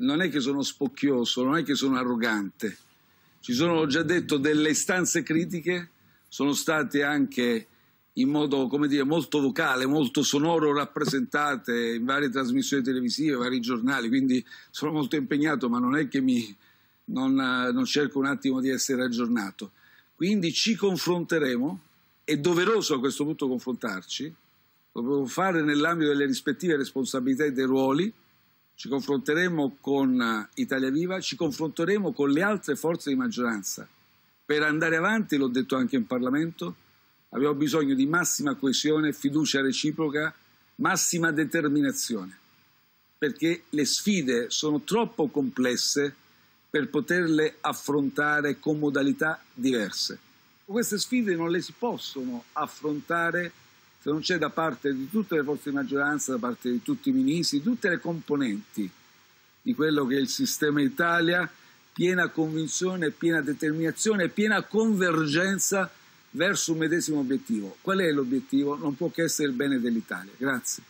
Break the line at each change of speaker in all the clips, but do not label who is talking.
non è che sono spocchioso, non è che sono arrogante. Ci sono, ho già detto, delle istanze critiche, sono state anche in modo, come dire, molto vocale, molto sonoro rappresentate in varie trasmissioni televisive, vari giornali, quindi sono molto impegnato, ma non è che mi, non, non cerco un attimo di essere aggiornato. Quindi ci confronteremo, è doveroso a questo punto confrontarci, lo dobbiamo fare nell'ambito delle rispettive responsabilità e dei ruoli, ci confronteremo con eh, Italia Viva, ci confronteremo con le altre forze di maggioranza. Per andare avanti, l'ho detto anche in Parlamento, abbiamo bisogno di massima coesione, fiducia reciproca, massima determinazione, perché le sfide sono troppo complesse per poterle affrontare con modalità diverse. Queste sfide non le si possono affrontare se non c'è da parte di tutte le forze di maggioranza, da parte di tutti i ministri, di tutte le componenti di quello che è il sistema Italia, piena convinzione, piena determinazione, piena convergenza verso un medesimo obiettivo. Qual è l'obiettivo? Non può che essere il bene dell'Italia. Grazie.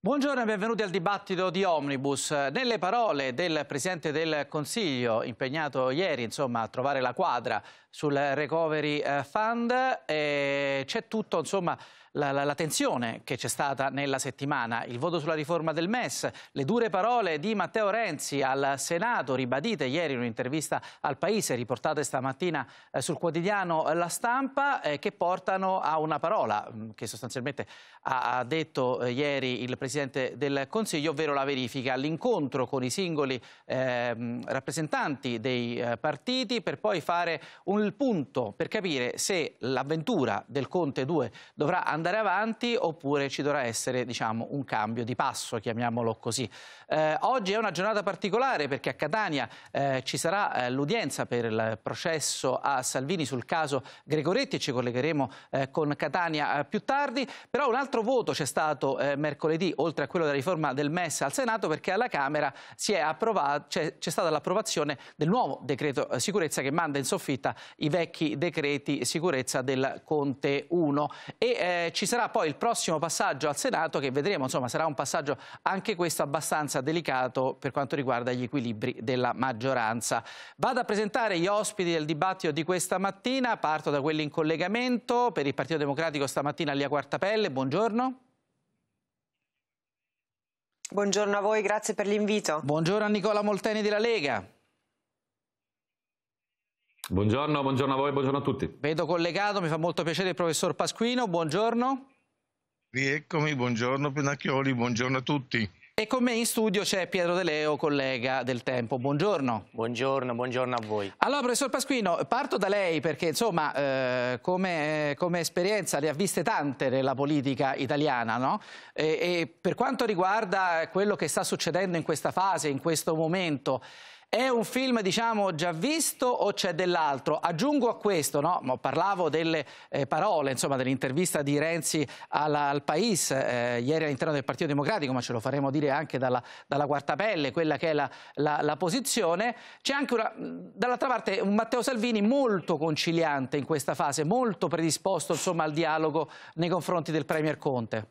Buongiorno e benvenuti al dibattito di Omnibus. Nelle parole del Presidente del Consiglio, impegnato ieri insomma, a trovare la quadra sul recovery eh, fund. c'è tutto, insomma, la, la, la tensione che c'è stata nella settimana, il voto sulla riforma del MES, le dure parole di Matteo Renzi al Senato, ribadite ieri in un'intervista al Paese, riportate stamattina eh, sul quotidiano eh, La Stampa, che portano a una parola mm, che sostanzialmente ha, detto ieri il Presidente del Consiglio, ovvero la verifica, l'incontro con i singoli eh, rappresentanti dei partiti per poi fare un punto per capire se l'avventura del Conte 2 dovrà andare avanti oppure ci dovrà essere diciamo, un cambio di passo, chiamiamolo così. Eh, oggi è una giornata particolare perché a Catania eh, ci sarà eh, l'udienza per il processo a Salvini sul caso Gregoretti, e ci collegheremo eh, con Catania eh, più tardi, però un altro voto c'è stato eh, mercoledì, oltre a quello della riforma del MES al Senato, perché alla Camera c'è stata l'approvazione del nuovo decreto sicurezza che manda in soffitta i vecchi decreti sicurezza del Conte 1 e eh, ci sarà poi il prossimo passaggio al Senato che vedremo, insomma sarà un passaggio anche questo abbastanza delicato per quanto riguarda gli equilibri della maggioranza. Vado a presentare gli ospiti del dibattito di questa mattina, parto da quelli in collegamento, per il Partito Democratico stamattina Lia Quartapelle, buongiorno.
Buongiorno a voi,
grazie per l'invito. Buongiorno a Nicola Molteni della Lega. Buongiorno, buongiorno a voi, buongiorno a tutti. Vedo collegato, mi fa molto piacere il professor Pasquino,
buongiorno. Rieccomi, buongiorno Penacchioli, buongiorno a tutti.
E con me in studio c'è Pietro De Leo, collega del Tempo. Buongiorno.
Buongiorno,
buongiorno a voi. Allora, professor Pasquino, parto da lei perché, insomma, eh, come, come, esperienza ne ha viste tante nella politica italiana, no? E, e per quanto riguarda quello che sta succedendo in questa fase, in questo momento, è un film, diciamo, già visto o c'è dell'altro? Aggiungo a questo, no? parlavo delle eh, parole, insomma, dell'intervista di Renzi alla, al Paese eh, ieri all'interno del Partito Democratico, ma ce lo faremo dire anche dalla, dalla pelle, quella che è la, la, la posizione. C'è anche, una, dall'altra parte, un Matteo Salvini molto conciliante in questa fase, molto predisposto, insomma, al dialogo nei confronti del Premier Conte.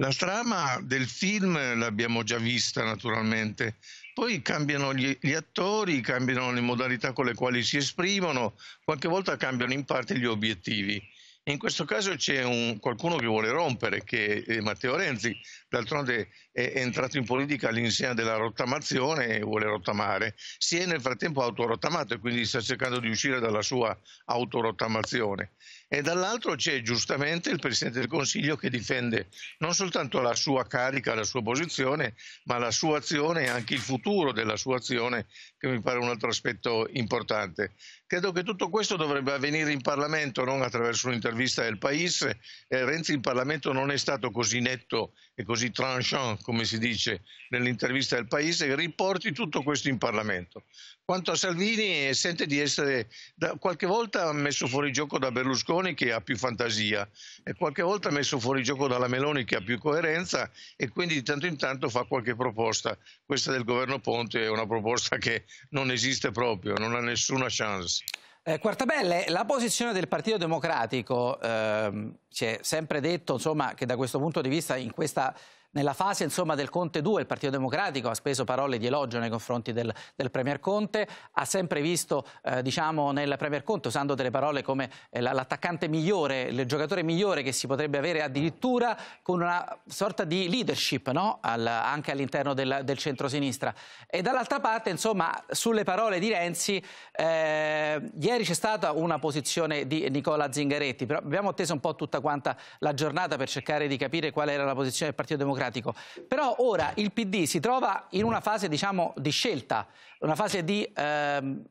La trama del film l'abbiamo già vista naturalmente, poi cambiano gli, gli, attori, cambiano le modalità con le quali si esprimono, qualche volta cambiano in parte gli obiettivi. In questo caso c'è un, qualcuno che vuole rompere, che è Matteo Renzi, d'altronde è, entrato in politica all'insegna della rottamazione e vuole rottamare. Si è nel frattempo autorottamato e quindi sta cercando di uscire dalla sua autorottamazione e dall'altro c'è giustamente il Presidente del Consiglio che difende non soltanto la sua carica, la sua posizione, ma la sua azione e anche il futuro della sua azione, che mi pare un altro aspetto importante. Credo che tutto questo dovrebbe avvenire in Parlamento, non attraverso un'intervista del Paese. Eh, Renzi in Parlamento non è stato così netto e così tranchant, come si dice nell'intervista del Paese, riporti tutto questo in Parlamento. Quanto a Salvini, eh, sente di essere da, qualche volta messo fuori gioco da Berlusconi Meloni che ha più fantasia e qualche volta ha messo fuori gioco dalla Meloni che ha più coerenza e quindi di tanto in tanto fa qualche proposta. Questa del governo Ponte è una proposta che non esiste proprio, non ha nessuna chance.
Eh, Quartabelle, la posizione del Partito Democratico, ehm, si è sempre detto insomma, che da questo punto di vista in questa nella fase insomma, del Conte 2 il Partito Democratico ha speso parole di elogio nei confronti del, del Premier Conte, ha sempre visto eh, diciamo, nel Premier Conte, usando delle parole come eh, l'attaccante migliore, il giocatore migliore che si potrebbe avere addirittura con una sorta di leadership no? Al, anche all'interno del, del centro-sinistra. E dall'altra parte insomma, sulle parole di Renzi, eh, ieri c'è stata una posizione di Nicola Zingaretti, però abbiamo atteso un po' tutta quanta la giornata per cercare di capire qual era la posizione del Partito Democratico Democratico. Però ora il PD si trova in una fase diciamo, di scelta, una fase di ehm,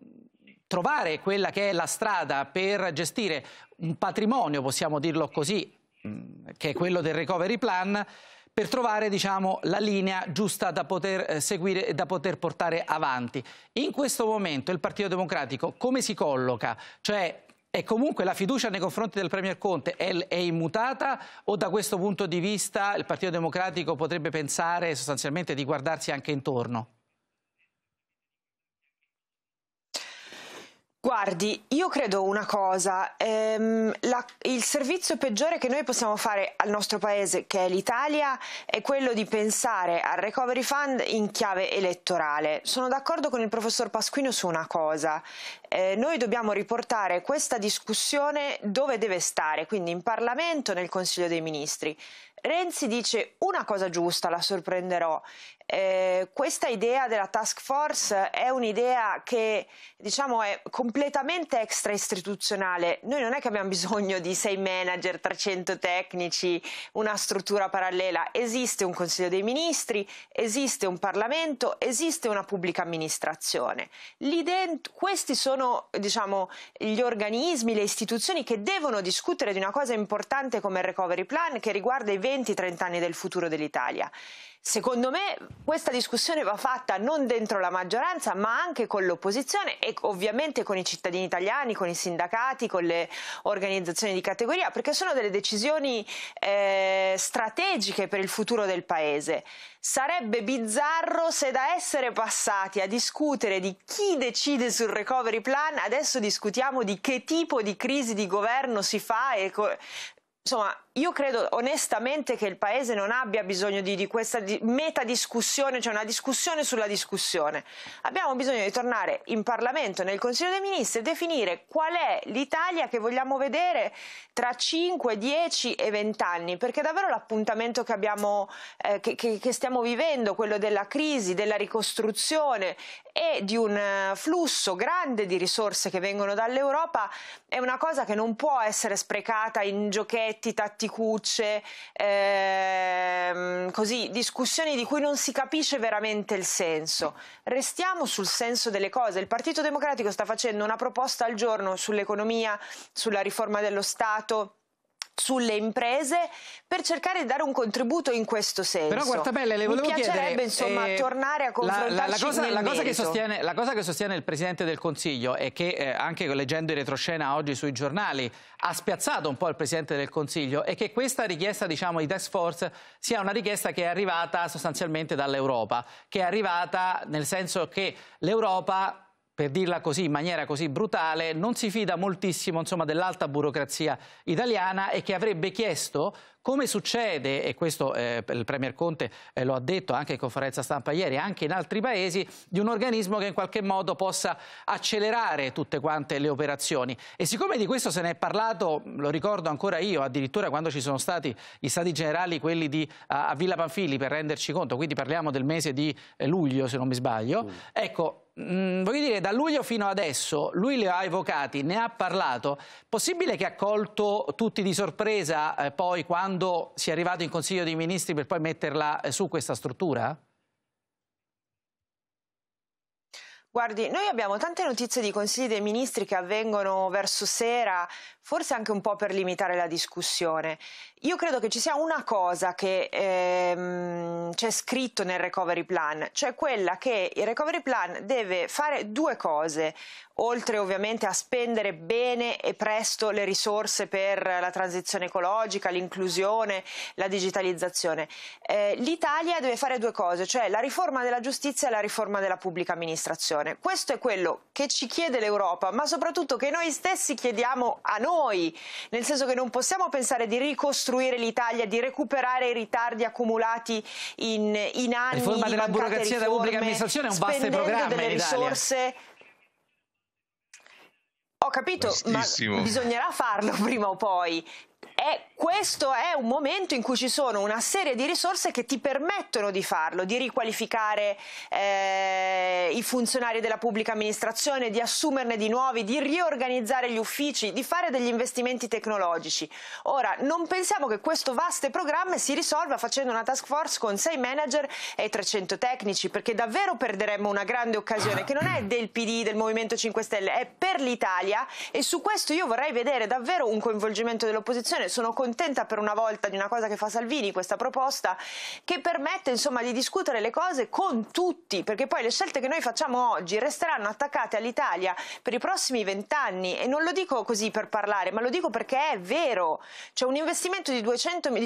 trovare quella che è la strada per gestire un patrimonio, possiamo dirlo così, che è quello del recovery plan, per trovare diciamo, la linea giusta da poter eh, seguire e da poter portare avanti. In questo momento il Partito Democratico come si colloca? Cioè e comunque la fiducia nei confronti del Premier Conte è, è immutata o da questo punto di vista il Partito Democratico potrebbe pensare sostanzialmente di guardarsi anche intorno?
Guardi, io credo una cosa, ehm, la, il servizio peggiore che noi possiamo fare al nostro paese, che è l'Italia, è quello di pensare al recovery fund in chiave elettorale. Sono d'accordo con il professor Pasquino su una cosa, eh, noi dobbiamo riportare questa discussione dove deve stare, quindi in Parlamento, nel Consiglio dei Ministri. Renzi dice una cosa giusta, la sorprenderò, eh, questa idea della task force è un'idea che diciamo è completamente extraistituzionale. Noi non è che abbiamo bisogno di sei manager, 300 tecnici, una struttura parallela. Esiste un Consiglio dei Ministri, esiste un Parlamento, esiste una pubblica amministrazione. Dentro, questi sono diciamo, gli organismi, le istituzioni che devono discutere di una cosa importante come il recovery plan che riguarda i 20-30 anni del futuro dell'Italia. Secondo me questa discussione va fatta non dentro la maggioranza ma anche con l'opposizione e ovviamente con i cittadini italiani, con i sindacati, con le organizzazioni di categoria perché sono delle decisioni eh, strategiche per il futuro del Paese. Sarebbe bizzarro se da essere passati a discutere di chi decide sul recovery plan adesso discutiamo di che tipo di crisi di governo si fa e insomma io credo onestamente che il Paese non abbia bisogno di, di questa di metadiscussione, cioè una discussione sulla discussione. Abbiamo bisogno di tornare in Parlamento, nel Consiglio dei Ministri, e definire qual è l'Italia che vogliamo vedere tra 5, 10 e 20 anni, perché davvero l'appuntamento che, abbiamo, eh, che, che, che stiamo vivendo, quello della crisi, della ricostruzione e di un eh, flusso grande di risorse che vengono dall'Europa, è una cosa che non può essere sprecata in giochetti tattici faticucce, ehm, così, discussioni di cui non si capisce veramente il senso. Restiamo sul senso delle cose. Il Partito Democratico sta facendo una proposta al giorno sull'economia, sulla riforma dello Stato sulle imprese per cercare di dare un contributo in questo senso. Però Quartabelle, le volevo Mi piacerebbe chiedere, insomma eh, tornare a confrontarci la, la, la cosa, la cosa, sostiene,
la, cosa che sostiene, il Presidente del Consiglio e che eh, anche leggendo in retroscena oggi sui giornali ha spiazzato un po' il Presidente del Consiglio è che questa richiesta diciamo, di task force sia una richiesta che è arrivata sostanzialmente dall'Europa, che è arrivata nel senso che l'Europa per dirla così, in maniera così brutale, non si fida moltissimo dell'alta burocrazia italiana e che avrebbe chiesto come succede, e questo eh, il Premier Conte eh, lo ha detto anche in conferenza stampa ieri, anche in altri paesi, di un organismo che in qualche modo possa accelerare tutte quante le operazioni. E siccome di questo se ne è parlato, lo ricordo ancora io, addirittura quando ci sono stati gli stati generali, quelli di, a, a Villa Panfili, per renderci conto, quindi parliamo del mese di eh, luglio se non mi sbaglio, mm. ecco, mh, mm, voglio dire, da luglio fino adesso lui li ha evocati, ne ha parlato. Possibile che ha colto tutti di sorpresa eh, poi quando si è arrivato in Consiglio dei Ministri per poi metterla eh, su questa struttura?
Guardi, noi abbiamo tante notizie di consigli dei ministri che avvengono verso sera, forse anche un po' per limitare la discussione. Io credo che ci sia una cosa che ehm, c'è scritto nel recovery plan, cioè quella che il recovery plan deve fare due cose oltre ovviamente a spendere bene e presto le risorse per la transizione ecologica, l'inclusione, la digitalizzazione. Eh, L'Italia deve fare due cose, cioè la riforma della giustizia e la riforma della pubblica amministrazione. Questo è quello che ci chiede l'Europa, ma soprattutto che noi stessi chiediamo a noi, nel senso che non possiamo pensare di ricostruire l'Italia, di recuperare i ritardi accumulati in, in anni. La riforma della burocrazia della pubblica amministrazione è un vasto programma delle risorse ho capito, ma bisognerà farlo prima o poi. E questo è un momento in cui ci sono una serie di risorse che ti permettono di farlo, di riqualificare eh, i funzionari della pubblica amministrazione, di assumerne di nuovi, di riorganizzare gli uffici, di fare degli investimenti tecnologici. Ora, non pensiamo che questo vasto programma si risolva facendo una task force con 6 manager e 300 tecnici, perché davvero perderemmo una grande occasione che non è del PD, del Movimento 5 Stelle, è per l'Italia e su questo io vorrei vedere davvero un coinvolgimento dell'opposizione sono contenta per una volta di una cosa che fa Salvini, questa proposta, che permette insomma, di discutere le cose con tutti, perché poi le scelte che noi facciamo oggi resteranno attaccate all'Italia per i prossimi vent'anni e non lo dico così per parlare, ma lo dico perché è vero, c'è cioè, un investimento di, di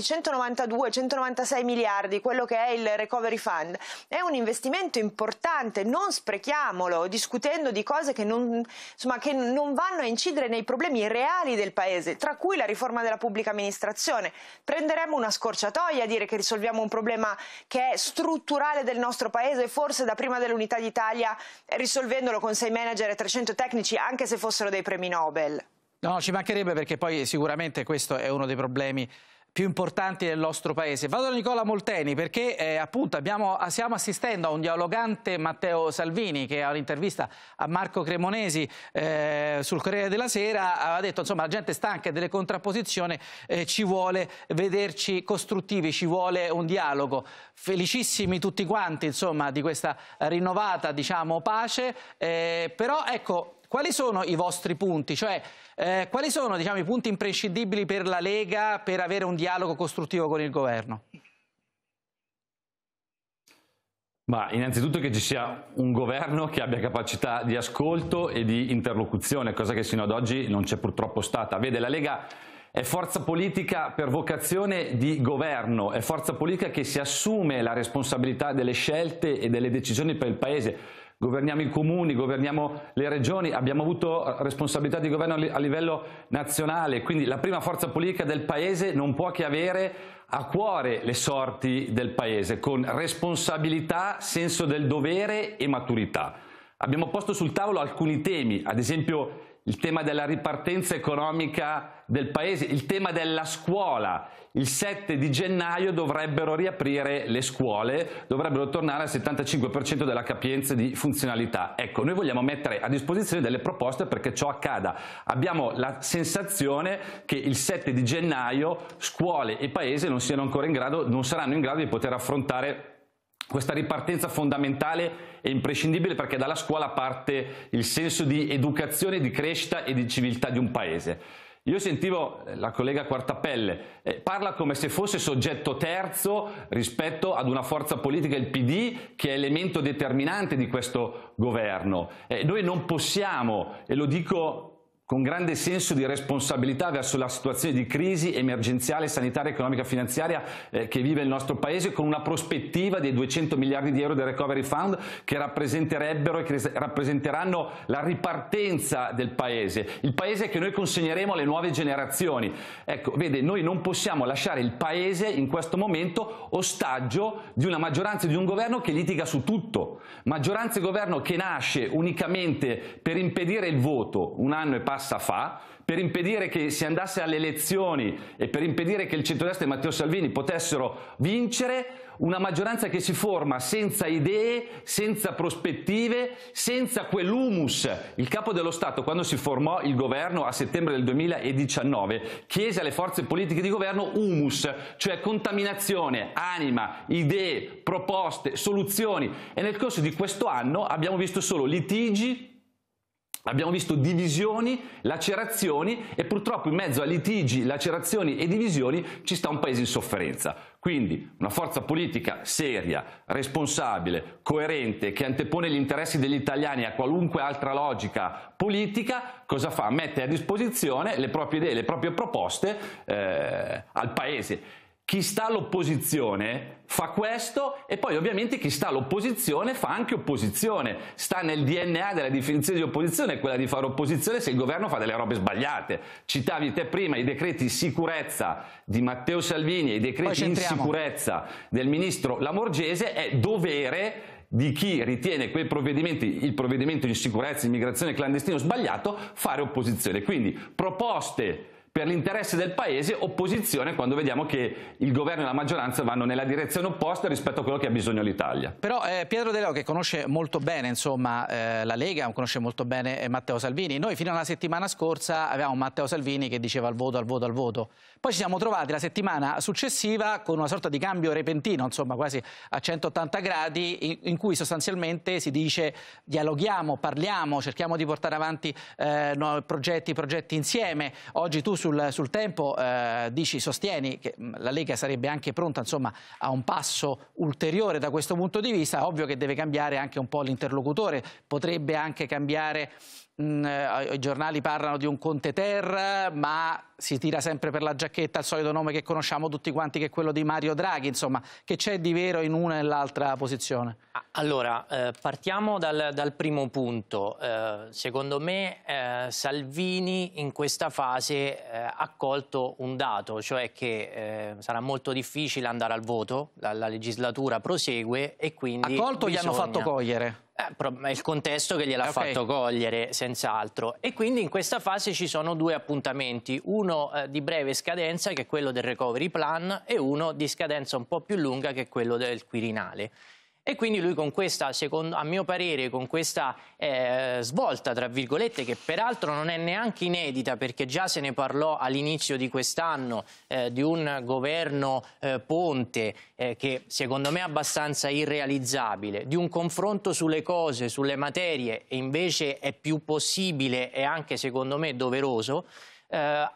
192, 196 miliardi, quello che è il Recovery Fund, è un investimento importante, non sprechiamolo, discutendo di cose che non, insomma, che non vanno a incidere nei problemi reali del Paese, tra cui la riforma della pubblica pubblica amministrazione. Prenderemmo una scorciatoia a dire che risolviamo un problema che è strutturale del nostro paese, forse da prima dell'unità d'Italia, risolvendolo con sei manager e 300 tecnici, anche se fossero dei premi Nobel.
No, ci mancherebbe perché poi sicuramente questo è uno dei problemi più importanti del nostro paese. Vado da Nicola Molteni perché eh, appunto abbiamo, ah, stiamo assistendo a un dialogante Matteo Salvini che all'intervista a Marco Cremonesi eh, sul Corriere della Sera aveva detto insomma la gente è stanca delle contrapposizioni, eh, ci vuole vederci costruttivi, ci vuole un dialogo. Felicissimi tutti quanti insomma di questa rinnovata diciamo pace, eh, però ecco quali sono i vostri punti? Cioè, eh, quali sono diciamo, i punti imprescindibili per la Lega per avere un dialogo costruttivo con il governo?
Ma innanzitutto che ci sia un governo che abbia capacità di ascolto e di interlocuzione, cosa che sino ad oggi non c'è purtroppo stata. Vede, la Lega è forza politica per vocazione di governo, è forza politica che si assume la responsabilità delle scelte e delle decisioni per il Paese governiamo i comuni, governiamo le regioni, abbiamo avuto responsabilità di governo a livello nazionale, quindi la prima forza politica del Paese non può che avere a cuore le sorti del Paese, con responsabilità, senso del dovere e maturità. Abbiamo posto sul tavolo alcuni temi, ad esempio il tema della ripartenza economica del paese, il tema della scuola. Il 7 di gennaio dovrebbero riaprire le scuole, dovrebbero tornare al 75% della capienza di funzionalità. Ecco, noi vogliamo mettere a disposizione delle proposte perché ciò accada. Abbiamo la sensazione che il 7 di gennaio scuole e paese non, in grado, non saranno in grado di poter affrontare questa ripartenza fondamentale è imprescindibile perché dalla scuola parte il senso di educazione, di crescita e di civiltà di un paese. Io sentivo eh, la collega Quartapelle, eh, parla come se fosse soggetto terzo rispetto ad una forza politica, il PD, che è elemento determinante di questo governo. Eh, noi non possiamo, e lo dico con grande senso di responsabilità verso la situazione di crisi emergenziale, sanitaria, economica e finanziaria eh, che vive il nostro Paese, con una prospettiva dei 200 miliardi di euro del Recovery Fund che rappresenterebbero e che rappresenteranno la ripartenza del Paese, il Paese che noi consegneremo alle nuove generazioni. Ecco, vede, noi non possiamo lasciare il Paese in questo momento ostaggio di una maggioranza e di un governo che litiga su tutto, maggioranza e governo che nasce unicamente per impedire il voto un anno e passa Massa fa per impedire che si andasse alle elezioni e per impedire che il centrodestra e Matteo Salvini potessero vincere una maggioranza che si forma senza idee, senza prospettive, senza quell'humus. Il capo dello Stato, quando si formò il governo a settembre del 2019, chiese alle forze politiche di governo humus, cioè contaminazione, anima, idee, proposte, soluzioni. E nel corso di questo anno abbiamo visto solo litigi, Abbiamo visto divisioni, lacerazioni e purtroppo in mezzo a litigi, lacerazioni e divisioni ci sta un paese in sofferenza. Quindi una forza politica seria, responsabile, coerente, che antepone gli interessi degli italiani a qualunque altra logica politica, cosa fa? Mette a disposizione le proprie idee, le proprie proposte eh, al paese chi sta all'opposizione fa questo e poi ovviamente chi sta all'opposizione fa anche opposizione, sta nel DNA della definizione di opposizione, quella di fare opposizione se il governo fa delle robe sbagliate. Citavi te prima i decreti sicurezza di Matteo Salvini e i decreti insicurezza del ministro Lamorgese è dovere di chi ritiene quei provvedimenti, il provvedimento in sicurezza, immigrazione clandestino sbagliato, fare opposizione. Quindi proposte per l'interesse del paese, opposizione quando vediamo che il governo e la maggioranza vanno nella direzione opposta rispetto a quello che ha bisogno l'Italia.
Però eh, Pietro De Leo che conosce molto bene insomma, eh, la Lega, conosce molto bene eh, Matteo Salvini, noi fino alla settimana scorsa avevamo Matteo Salvini che diceva al voto, al voto, al voto, poi ci siamo trovati la settimana successiva con una sorta di cambio repentino, insomma quasi a 180 gradi, in, in cui sostanzialmente si dice dialoghiamo, parliamo, cerchiamo di portare avanti eh, progetti, progetti insieme, oggi tu sul, sul tempo eh, dici, sostieni che mm, la Lega sarebbe anche pronta insomma, a un passo ulteriore da questo punto di vista, ovvio che deve cambiare anche un po' l'interlocutore, potrebbe anche cambiare Mm, eh, i giornali parlano di un Conte Terra, ma si tira sempre per la giacchetta il solito nome che conosciamo tutti quanti, che è quello di Mario Draghi. Insomma, che c'è di vero in una e nell'altra posizione?
Allora, eh, partiamo dal, dal, primo punto. Eh, secondo me eh, Salvini in questa fase eh, ha colto un dato, cioè che eh, sarà molto difficile andare al voto, la, la legislatura prosegue e quindi... Ha colto bisogna... gli hanno fatto
cogliere?
Eh, è il contesto che gliel'ha okay. fatto cogliere, senz'altro. E quindi in questa fase ci sono due appuntamenti, uno eh, di breve scadenza che è quello del recovery plan e uno di scadenza un po' più lunga che è quello del Quirinale. E quindi lui con questa, secondo, a mio parere, con questa eh, svolta, tra virgolette, che peraltro non è neanche inedita perché già se ne parlò all'inizio di quest'anno eh, di un governo eh, Ponte eh, che secondo me è abbastanza irrealizzabile, di un confronto sulle cose, sulle materie e invece è più possibile e anche secondo me doveroso, eh,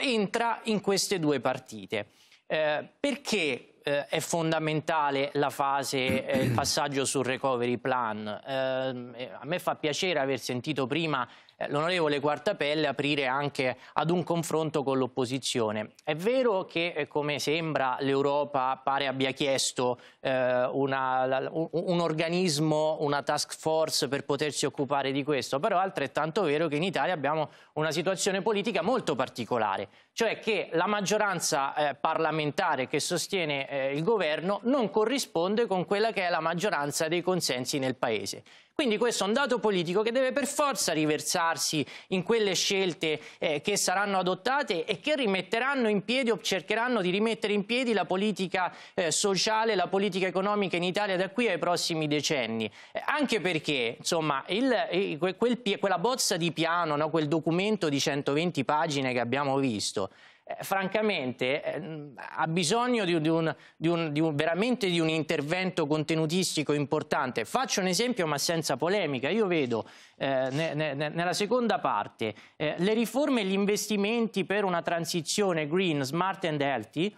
entra in queste due partite. Eh, perché eh, è fondamentale la fase, eh, il passaggio sul recovery plan. Ehm, eh, a me fa piacere aver sentito prima eh, l'onorevole Quartapelle aprire anche ad un confronto con l'opposizione. È vero che, eh, come sembra, l'Europa pare abbia chiesto eh, una, un, organismo, una task force per potersi occupare di questo, però è altrettanto vero che in Italia abbiamo una situazione politica molto particolare, cioè che la maggioranza eh, parlamentare che sostiene eh, il governo non corrisponde con quella che è la maggioranza dei consensi nel Paese. Quindi questo è un dato politico che deve per forza riversarsi in quelle scelte eh, che saranno adottate e che rimetteranno in piedi o cercheranno di rimettere in piedi la politica eh, sociale, la politica economica in Italia da qui ai prossimi decenni. Eh, anche perché, insomma, il, quel, quella bozza di piano, no, quel documento di 120 pagine che abbiamo visto, eh, francamente eh, ha bisogno di, di, un, di, un, di, un, veramente di un intervento contenutistico importante. Faccio un esempio ma senza polemica. Io vedo eh, ne, ne, nella seconda parte eh, le riforme e gli investimenti per una transizione green, smart and healthy,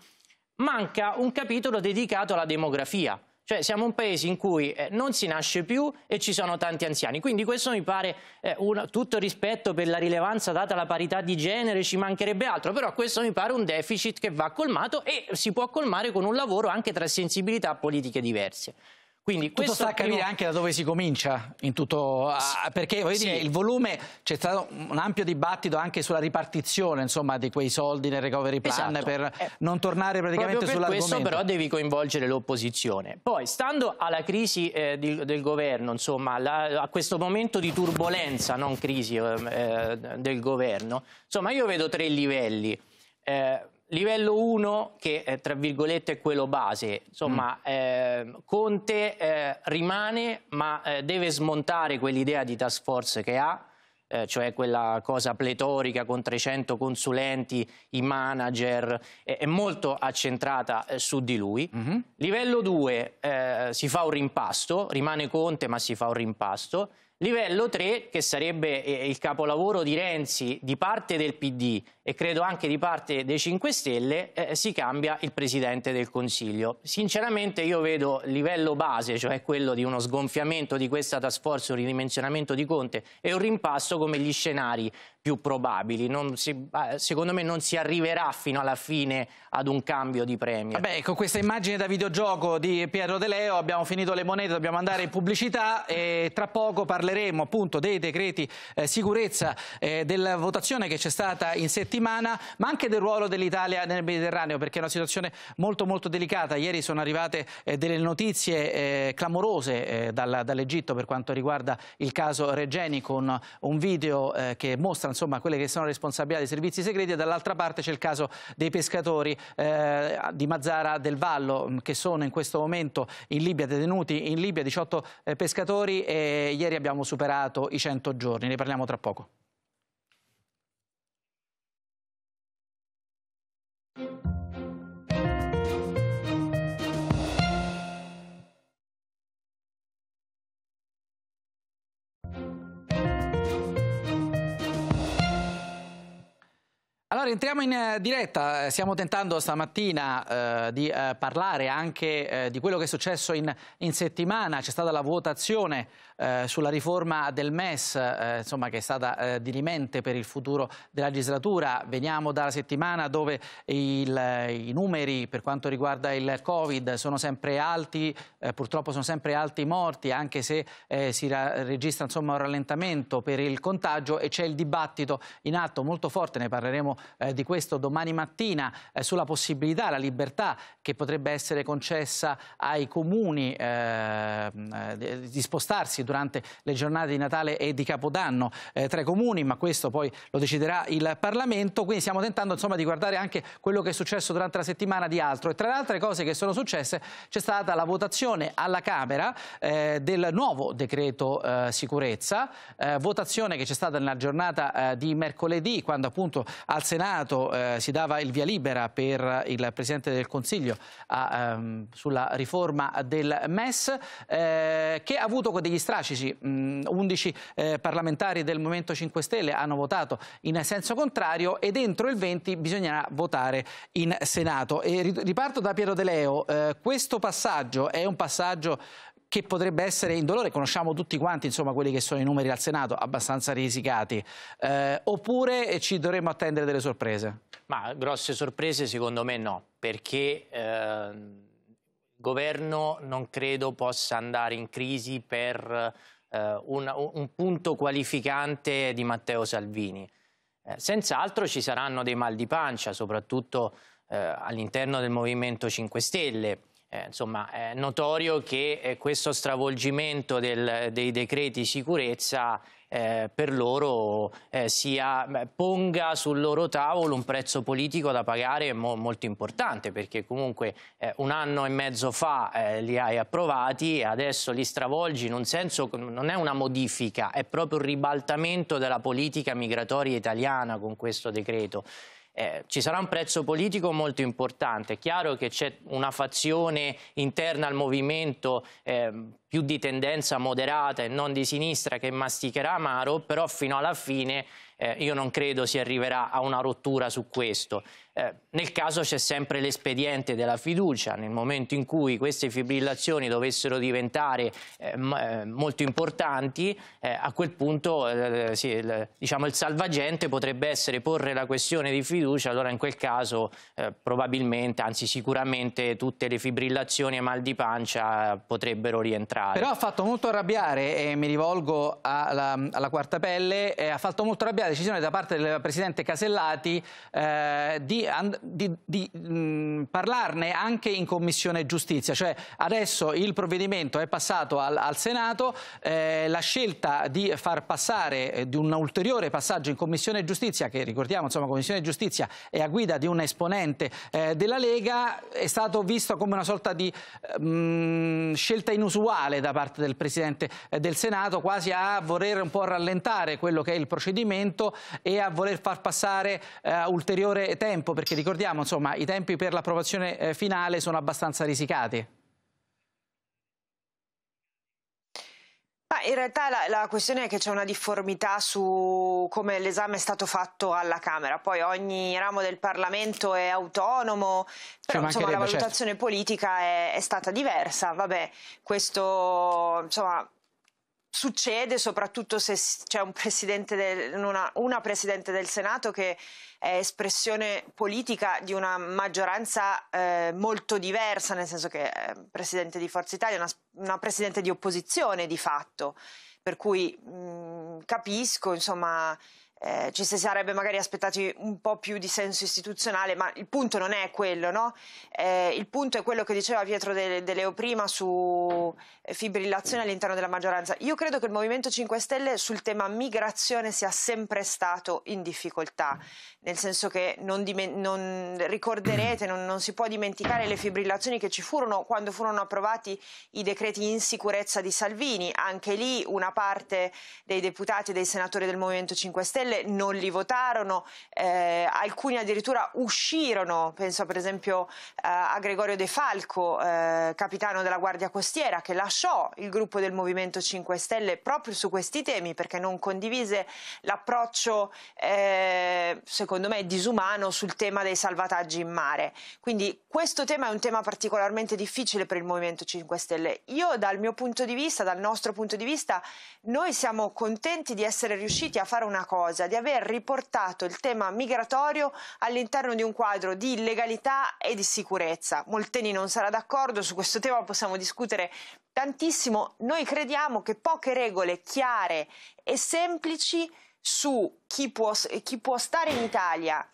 manca un capitolo dedicato alla demografia. Cioè siamo un paese in cui eh, non si nasce più e ci sono tanti anziani. Quindi questo mi pare eh, un, tutto rispetto per la rilevanza data alla parità di genere, ci mancherebbe altro, però questo mi pare un deficit che va colmato e si può colmare con un lavoro anche tra sensibilità politiche diverse.
Quindi tutto sta a capire primo... anche da dove si comincia, in tutto, ah, perché sì. dire, il volume, c'è stato un ampio dibattito anche sulla ripartizione insomma, di quei soldi nel recovery plan esatto. per eh, non tornare praticamente sull'argomento. Per questo però
devi coinvolgere l'opposizione. Poi, stando alla crisi eh, di, del governo, insomma, la, a questo momento di turbolenza, non crisi ehm, eh, del governo, insomma, io vedo tre livelli. Eh, Livello 1, che eh, tra virgolette è quello base, insomma mm. eh, Conte eh, rimane ma eh, deve smontare quell'idea di task force che ha, eh, cioè quella cosa pletorica con 300 consulenti, i manager, è molto accentrata eh, su di lui. Mm -hmm. Livello 2, si fa un rimpasto, rimane Conte ma si fa un rimpasto. Livello 3, che sarebbe eh, il capolavoro di Renzi, di parte del PD e credo anche di parte dei 5 Stelle, eh, si cambia il Presidente del Consiglio. Sinceramente io vedo il livello base, cioè quello di uno sgonfiamento di questa task force, un ridimensionamento di Conte e un rimpasto come gli scenari più probabili. Si, ah, secondo me non si arriverà fino alla fine ad un cambio di premio. Vabbè,
con questa immagine da videogioco di Piero De Leo abbiamo finito le monete, dobbiamo andare in pubblicità e tra poco parleremo appunto dei decreti eh, sicurezza, eh, della votazione che c'è stata in settimana, ma anche del ruolo dell'Italia nel Mediterraneo perché è una situazione molto molto delicata. Ieri sono arrivate eh, delle notizie eh, clamorose eh, dall'Egitto per quanto riguarda il caso Regeni con un video eh, che mostra dimostrano insomma, quelle che sono responsabilità dei servizi segreti e dall'altra parte c'è il caso dei pescatori eh, di Mazzara del Vallo mm, che sono in questo momento in Libia detenuti, in Libia 18 eh, pescatori e ieri abbiamo superato i 100 giorni, ne parliamo tra poco. Allora entriamo in eh, diretta, eh, stiamo tentando stamattina eh, di eh, parlare anche eh, di quello che è successo in, in settimana, c'è stata la votazione eh, sulla riforma del MES insomma, che è stata dirimente per il futuro della legislatura, veniamo dalla settimana dove il, i numeri per quanto riguarda il Covid sono sempre alti, purtroppo sono sempre alti i morti anche se si registra insomma, un rallentamento per il contagio e c'è il dibattito in atto molto forte, ne parleremo eh, di questo domani mattina eh, sulla possibilità, la libertà che potrebbe essere concessa ai comuni eh, eh di spostarsi durante le giornate di Natale e di Capodanno eh, tra i comuni, ma questo poi lo deciderà il Parlamento, quindi stiamo tentando insomma, di guardare anche quello che è successo durante la settimana di altro e tra le altre cose che sono successe c'è stata la votazione alla Camera eh, del nuovo decreto sicurezza, votazione che c'è stata nella giornata di mercoledì quando appunto al Senato Senato eh, si dava il via libera per il Presidente del Consiglio a, ehm, sulla riforma del MES eh, che ha avuto degli stracici, Mh, mm, 11 eh, parlamentari del Movimento 5 Stelle hanno votato in senso contrario e dentro il 20 bisognerà votare in Senato. E riparto da Piero De Leo. Eh, questo passaggio è un passaggio che potrebbe essere indolore, conosciamo tutti quanti insomma, quelli che sono i numeri al Senato, abbastanza risicati, eh, oppure ci dovremmo attendere delle sorprese?
Ma grosse sorprese secondo me no, perché eh, il governo non credo possa andare in crisi per eh, un, un, punto qualificante di Matteo Salvini. Eh, senz'altro ci saranno dei mal di pancia, soprattutto eh, all'interno del Movimento 5 Stelle, eh, insomma, è notorio che eh, questo stravolgimento del, dei decreti sicurezza eh, per loro eh, sia, ponga sul loro tavolo un prezzo politico da pagare mo molto importante, perché comunque eh, un anno e mezzo fa eh, li hai approvati e adesso li stravolgi in un senso non è una modifica, è proprio un ribaltamento della politica migratoria italiana con questo decreto eh, ci sarà un prezzo politico molto importante. È chiaro che c'è una fazione interna al movimento eh, più di tendenza moderata e non di sinistra che masticherà amaro, però fino alla fine eh, io non credo si arriverà a una rottura su questo. Eh, nel caso c'è sempre l'espediente della fiducia, nel momento in cui queste fibrillazioni dovessero diventare eh, eh molto importanti, eh, a quel punto eh, sì, il, diciamo, il, salvagente potrebbe essere porre la questione di fiducia, allora in quel caso probabilmente, anzi sicuramente tutte le fibrillazioni e mal di pancia potrebbero rientrare. Però
ha fatto molto arrabbiare, e mi rivolgo alla, alla quarta pelle, ha fatto molto arrabbiare la decisione da parte del Presidente Casellati di di, di mh, mm, parlarne anche in Commissione Giustizia, cioè adesso il provvedimento è passato al, al Senato, eh, la scelta di far passare eh, di un ulteriore passaggio in Commissione Giustizia, che ricordiamo insomma Commissione Giustizia è a guida di un esponente eh, della Lega, è stato visto come una sorta di mh, mm, scelta inusuale da parte del Presidente eh, del Senato, quasi a voler un po' rallentare quello che è il procedimento e a voler far passare eh, ulteriore tempo perché ricordiamo insomma, i tempi per l'approvazione eh, finale sono abbastanza risicati.
in realtà la, la, questione è che c'è una difformità su come l'esame è stato fatto alla Camera, poi ogni ramo del Parlamento è autonomo, però insomma, la certo. valutazione certo. politica è, è, stata diversa, Vabbè, questo insomma, succede soprattutto se c'è un presidente del, una, una, presidente del Senato che è espressione politica di una maggioranza eh, molto diversa, nel senso che è eh, presidente di Forza Italia, una, una presidente di opposizione di fatto, per cui mh, capisco insomma eh, ci si sarebbe magari aspettati un po' più di senso istituzionale, ma il punto non è quello, no? eh, il punto è quello che diceva Pietro De, De Leo prima su eh, fibrillazione all'interno della maggioranza. Io credo che il Movimento 5 Stelle sul tema migrazione sia sempre stato in difficoltà, nel senso che non, non ricorderete, non, non si può dimenticare le fibrillazioni che ci furono quando furono approvati i decreti in sicurezza di Salvini, anche lì una parte dei deputati e dei senatori del Movimento 5 Stelle Stelle non li votarono, eh, alcuni addirittura uscirono, penso per esempio eh, a Gregorio De Falco, eh, capitano della Guardia Costiera, che lasciò il gruppo del Movimento 5 Stelle proprio su questi temi perché non condivise l'approccio, eh, secondo me, disumano sul tema dei salvataggi in mare. Quindi questo tema è un tema particolarmente difficile per il Movimento 5 Stelle. Io dal mio punto di vista, dal nostro punto di vista, noi siamo contenti di essere riusciti a fare una cosa accusa di aver riportato il tema migratorio all'interno di un quadro di legalità e di sicurezza. Molteni non sarà d'accordo, su questo tema possiamo discutere tantissimo. Noi crediamo che poche regole chiare e semplici su chi può, chi può stare in Italia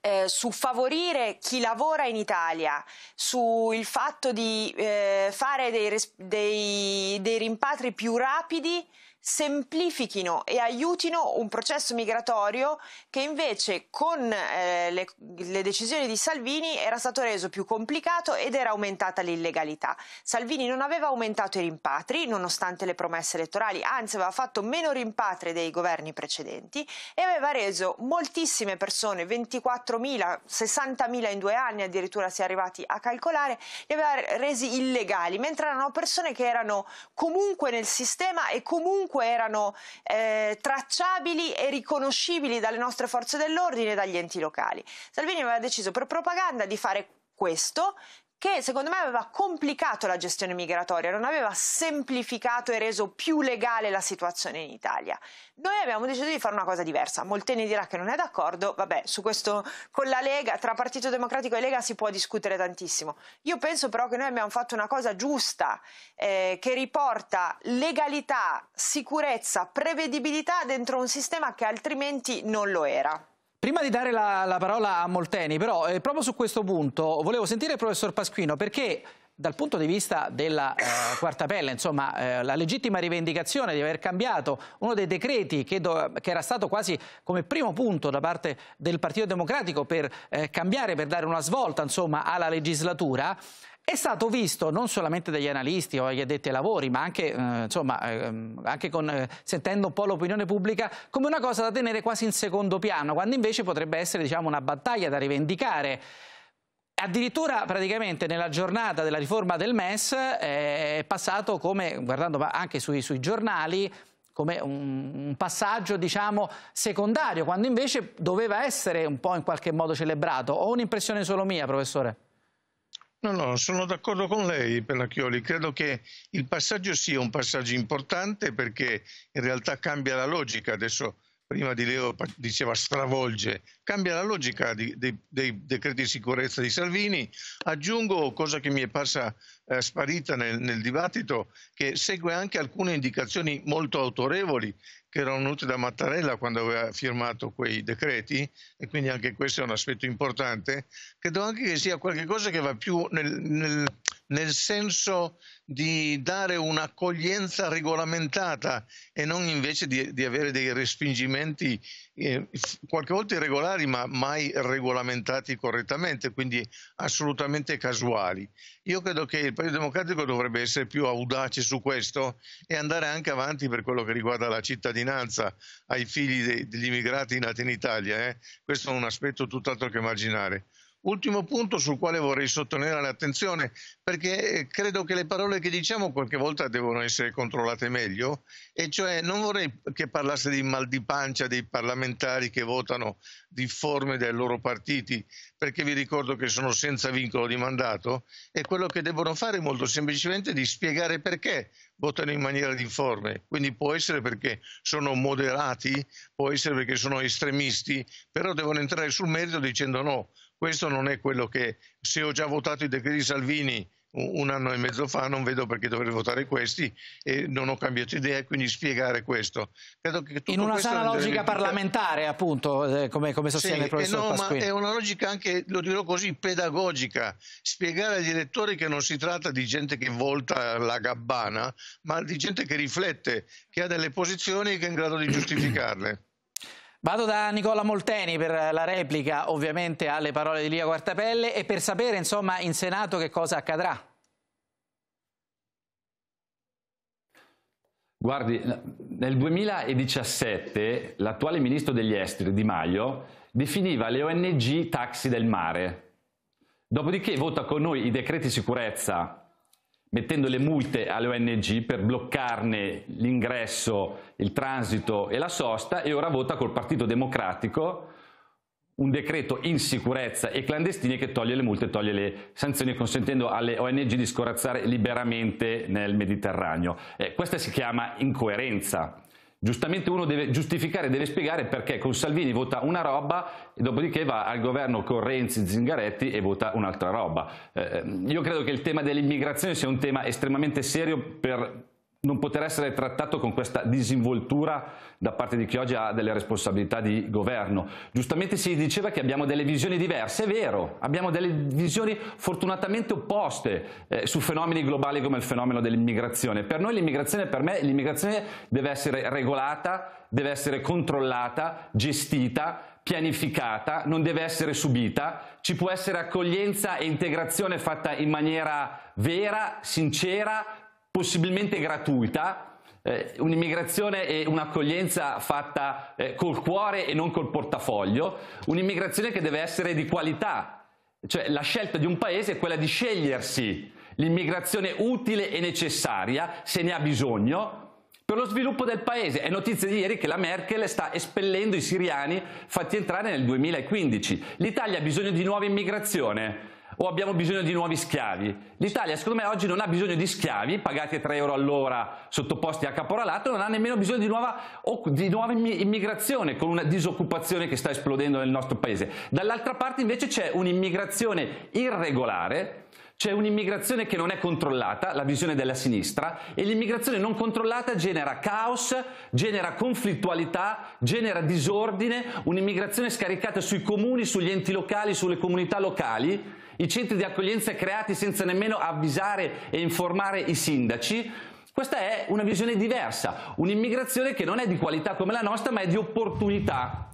eh, su favorire chi lavora in Italia, sul fatto di eh, fare dei, dei, dei rimpatri più rapidi semplifichino e aiutino un processo migratorio che invece con eh, le, le, decisioni di Salvini era stato reso più complicato ed era aumentata l'illegalità. Salvini non aveva aumentato i rimpatri nonostante le promesse elettorali, anzi aveva fatto meno rimpatri dei governi precedenti e aveva reso moltissime persone, 24.000, 60.000 in due anni addirittura si è arrivati a calcolare, li aveva resi illegali, mentre erano persone che erano comunque nel sistema e comunque comunque erano eh, tracciabili e riconoscibili dalle nostre forze dell'ordine e dagli enti locali. Salvini aveva deciso per propaganda di fare questo che secondo me aveva complicato la gestione migratoria, non aveva semplificato e reso più legale la situazione in Italia. Noi abbiamo deciso di fare una cosa diversa. Molteni dirà che non è d'accordo, vabbè, su questo con la Lega, tra Partito Democratico e Lega si può discutere tantissimo. Io penso però che noi abbiamo fatto una cosa giusta eh, che riporta legalità, sicurezza, prevedibilità dentro un sistema che altrimenti non lo era.
Prima di dare la, la parola a Molteni, però, eh, proprio su questo punto, volevo sentire il professor Pasquino, perché dal punto di vista della eh, quarta pelle, insomma, eh, la legittima rivendicazione di aver cambiato uno dei decreti che, do, che, era stato quasi come primo punto da parte del Partito Democratico per eh, cambiare, per dare una svolta insomma, alla legislatura, è stato visto non solamente dagli analisti o agli addetti ai lavori, ma anche, eh, insomma, ehm, anche con, eh, sentendo un po' l'opinione pubblica, come una cosa da tenere quasi in secondo piano, quando invece potrebbe essere diciamo, una battaglia da rivendicare. Addirittura praticamente nella giornata della riforma del MES eh, è passato come, guardando anche sui, sui giornali, come un, un passaggio diciamo, secondario, quando invece doveva essere un po' in qualche modo celebrato. Ho un'impressione solo mia, professore?
No, no, sono d'accordo con lei, Pennacchioli. Credo che il passaggio sia un passaggio importante perché in realtà cambia la logica. Adesso prima di Leo diceva stravolge, cambia la logica di, di, dei decreti di sicurezza di Salvini. Aggiungo, cosa che mi è parsa eh, sparita nel, nel, dibattito, che segue anche alcune indicazioni molto autorevoli che erano venute da Mattarella quando aveva firmato quei decreti, e quindi anche questo è un aspetto importante. Credo anche che sia qualcosa che va più nel, nel nel senso di dare un'accoglienza regolamentata e non invece di, di avere dei respingimenti eh, qualche volta irregolari ma mai regolamentati correttamente, quindi assolutamente casuali. Io credo che il Partito Democratico dovrebbe essere più audace su questo e andare anche avanti per quello che riguarda la cittadinanza ai figli dei, degli immigrati nati in Italia. Eh? Questo è un aspetto tutt'altro che marginale. Ultimo punto sul quale vorrei sottolineare l'attenzione, perché eh, credo che le parole che diciamo qualche volta devono essere controllate meglio, e cioè non vorrei che parlasse di mal di pancia dei parlamentari che votano difforme dai loro partiti, perché vi ricordo che sono senza vincolo di mandato, e quello che devono fare è molto semplicemente di spiegare perché votano in maniera difforme. Quindi può essere perché sono moderati, può essere perché sono estremisti, però devono entrare sul merito dicendo no questo non è quello che, se ho già votato i decreti Salvini un anno e mezzo fa, non vedo perché dovrei votare questi e non ho cambiato idea e quindi spiegare questo. In una sana logica deve...
parlamentare, appunto, eh, come, come sostiene sì, il professor eh, no, Pasquini. Ma è
una logica anche, lo dirò così, pedagogica. Spiegare agli elettori che non si tratta di gente che volta la gabbana, ma di gente che riflette, che ha delle posizioni e che è in grado di giustificarle.
Vado da Nicola Molteni per la replica ovviamente alle parole di Lia Quartapelle e per sapere insomma in Senato che cosa accadrà.
Guardi, nel 2017 l'attuale ministro degli esteri Di Maio definiva le ONG taxi del mare. Dopodiché vota con noi i decreti sicurezza mettendo le multe alle ONG per bloccarne l'ingresso, il transito e la sosta e ora vota col Partito Democratico un decreto in sicurezza e clandestini che toglie le multe e toglie le sanzioni consentendo alle ONG di scorazzare liberamente nel Mediterraneo. Eh, questa si chiama incoerenza. Giustamente uno deve giustificare, deve spiegare perché con Salvini vota una roba e dopodiché va al governo con Renzi, Zingaretti e vota un'altra roba. Eh, ehm, io credo che il tema dell'immigrazione sia un tema estremamente serio per non poter essere trattato con questa disinvoltura da parte di chi oggi ha delle responsabilità di governo. Giustamente si diceva che abbiamo delle visioni diverse, è vero, abbiamo delle visioni fortunatamente opposte eh, su fenomeni globali come il fenomeno dell'immigrazione. Per noi l'immigrazione, per me, l'immigrazione deve essere regolata, deve essere controllata, gestita, pianificata, non deve essere subita, ci può essere accoglienza e integrazione fatta in maniera vera, sincera, possibilmente gratuita, eh, un'immigrazione e un'accoglienza fatta eh, col cuore e non col portafoglio, un'immigrazione che deve essere di qualità, cioè la scelta di un paese è quella di scegliersi l'immigrazione utile e necessaria se ne ha bisogno per lo sviluppo del paese. È notizia di ieri che la Merkel sta espellendo i siriani fatti entrare nel 2015. L'Italia ha bisogno di nuova immigrazione o abbiamo bisogno di nuovi schiavi? L'Italia secondo me oggi non ha bisogno di schiavi pagati a 3 euro all'ora sottoposti a caporalato, non ha nemmeno bisogno di nuova, di nuova immigrazione con una disoccupazione che sta esplodendo nel nostro paese. Dall'altra parte invece c'è un'immigrazione irregolare c'è un'immigrazione che non è controllata, la visione della sinistra, e l'immigrazione non controllata genera caos, genera conflittualità, genera disordine, un'immigrazione scaricata sui comuni, sugli enti locali, sulle comunità locali, i centri di accoglienza creati senza nemmeno avvisare e informare i sindaci, questa è una visione diversa, un'immigrazione che non è di qualità come la nostra, ma è di opportunità.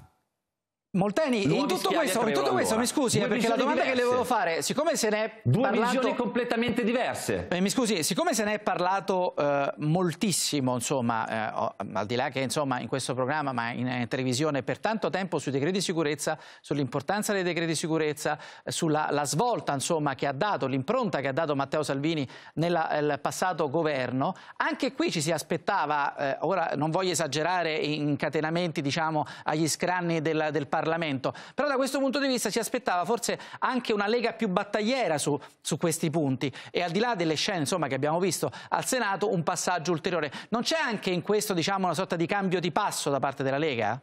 Molteni, in tutto, questo, in tutto questo, mi scusi, eh, perché la domanda diverse. che le volevo fare, siccome se ne è Due parlato... visioni
completamente diverse.
Eh, mi scusi, siccome se ne è parlato eh, moltissimo, insomma, eh, al di là che insomma, in questo programma, ma in, in, televisione, per tanto tempo sui decreti di sicurezza, sull'importanza dei decreti di sicurezza, eh, sulla svolta insomma, che ha dato, l'impronta che ha dato Matteo Salvini nel passato governo, anche qui ci si aspettava, eh, ora non voglio esagerare, incatenamenti diciamo, agli scranni del, del Parlamento, Parlamento. Però da questo punto di vista si aspettava forse anche una Lega più battagliera su, su questi punti e al di là delle scene insomma, che abbiamo visto al Senato un passaggio ulteriore. Non c'è anche in questo diciamo, una sorta di cambio di passo da parte della Lega?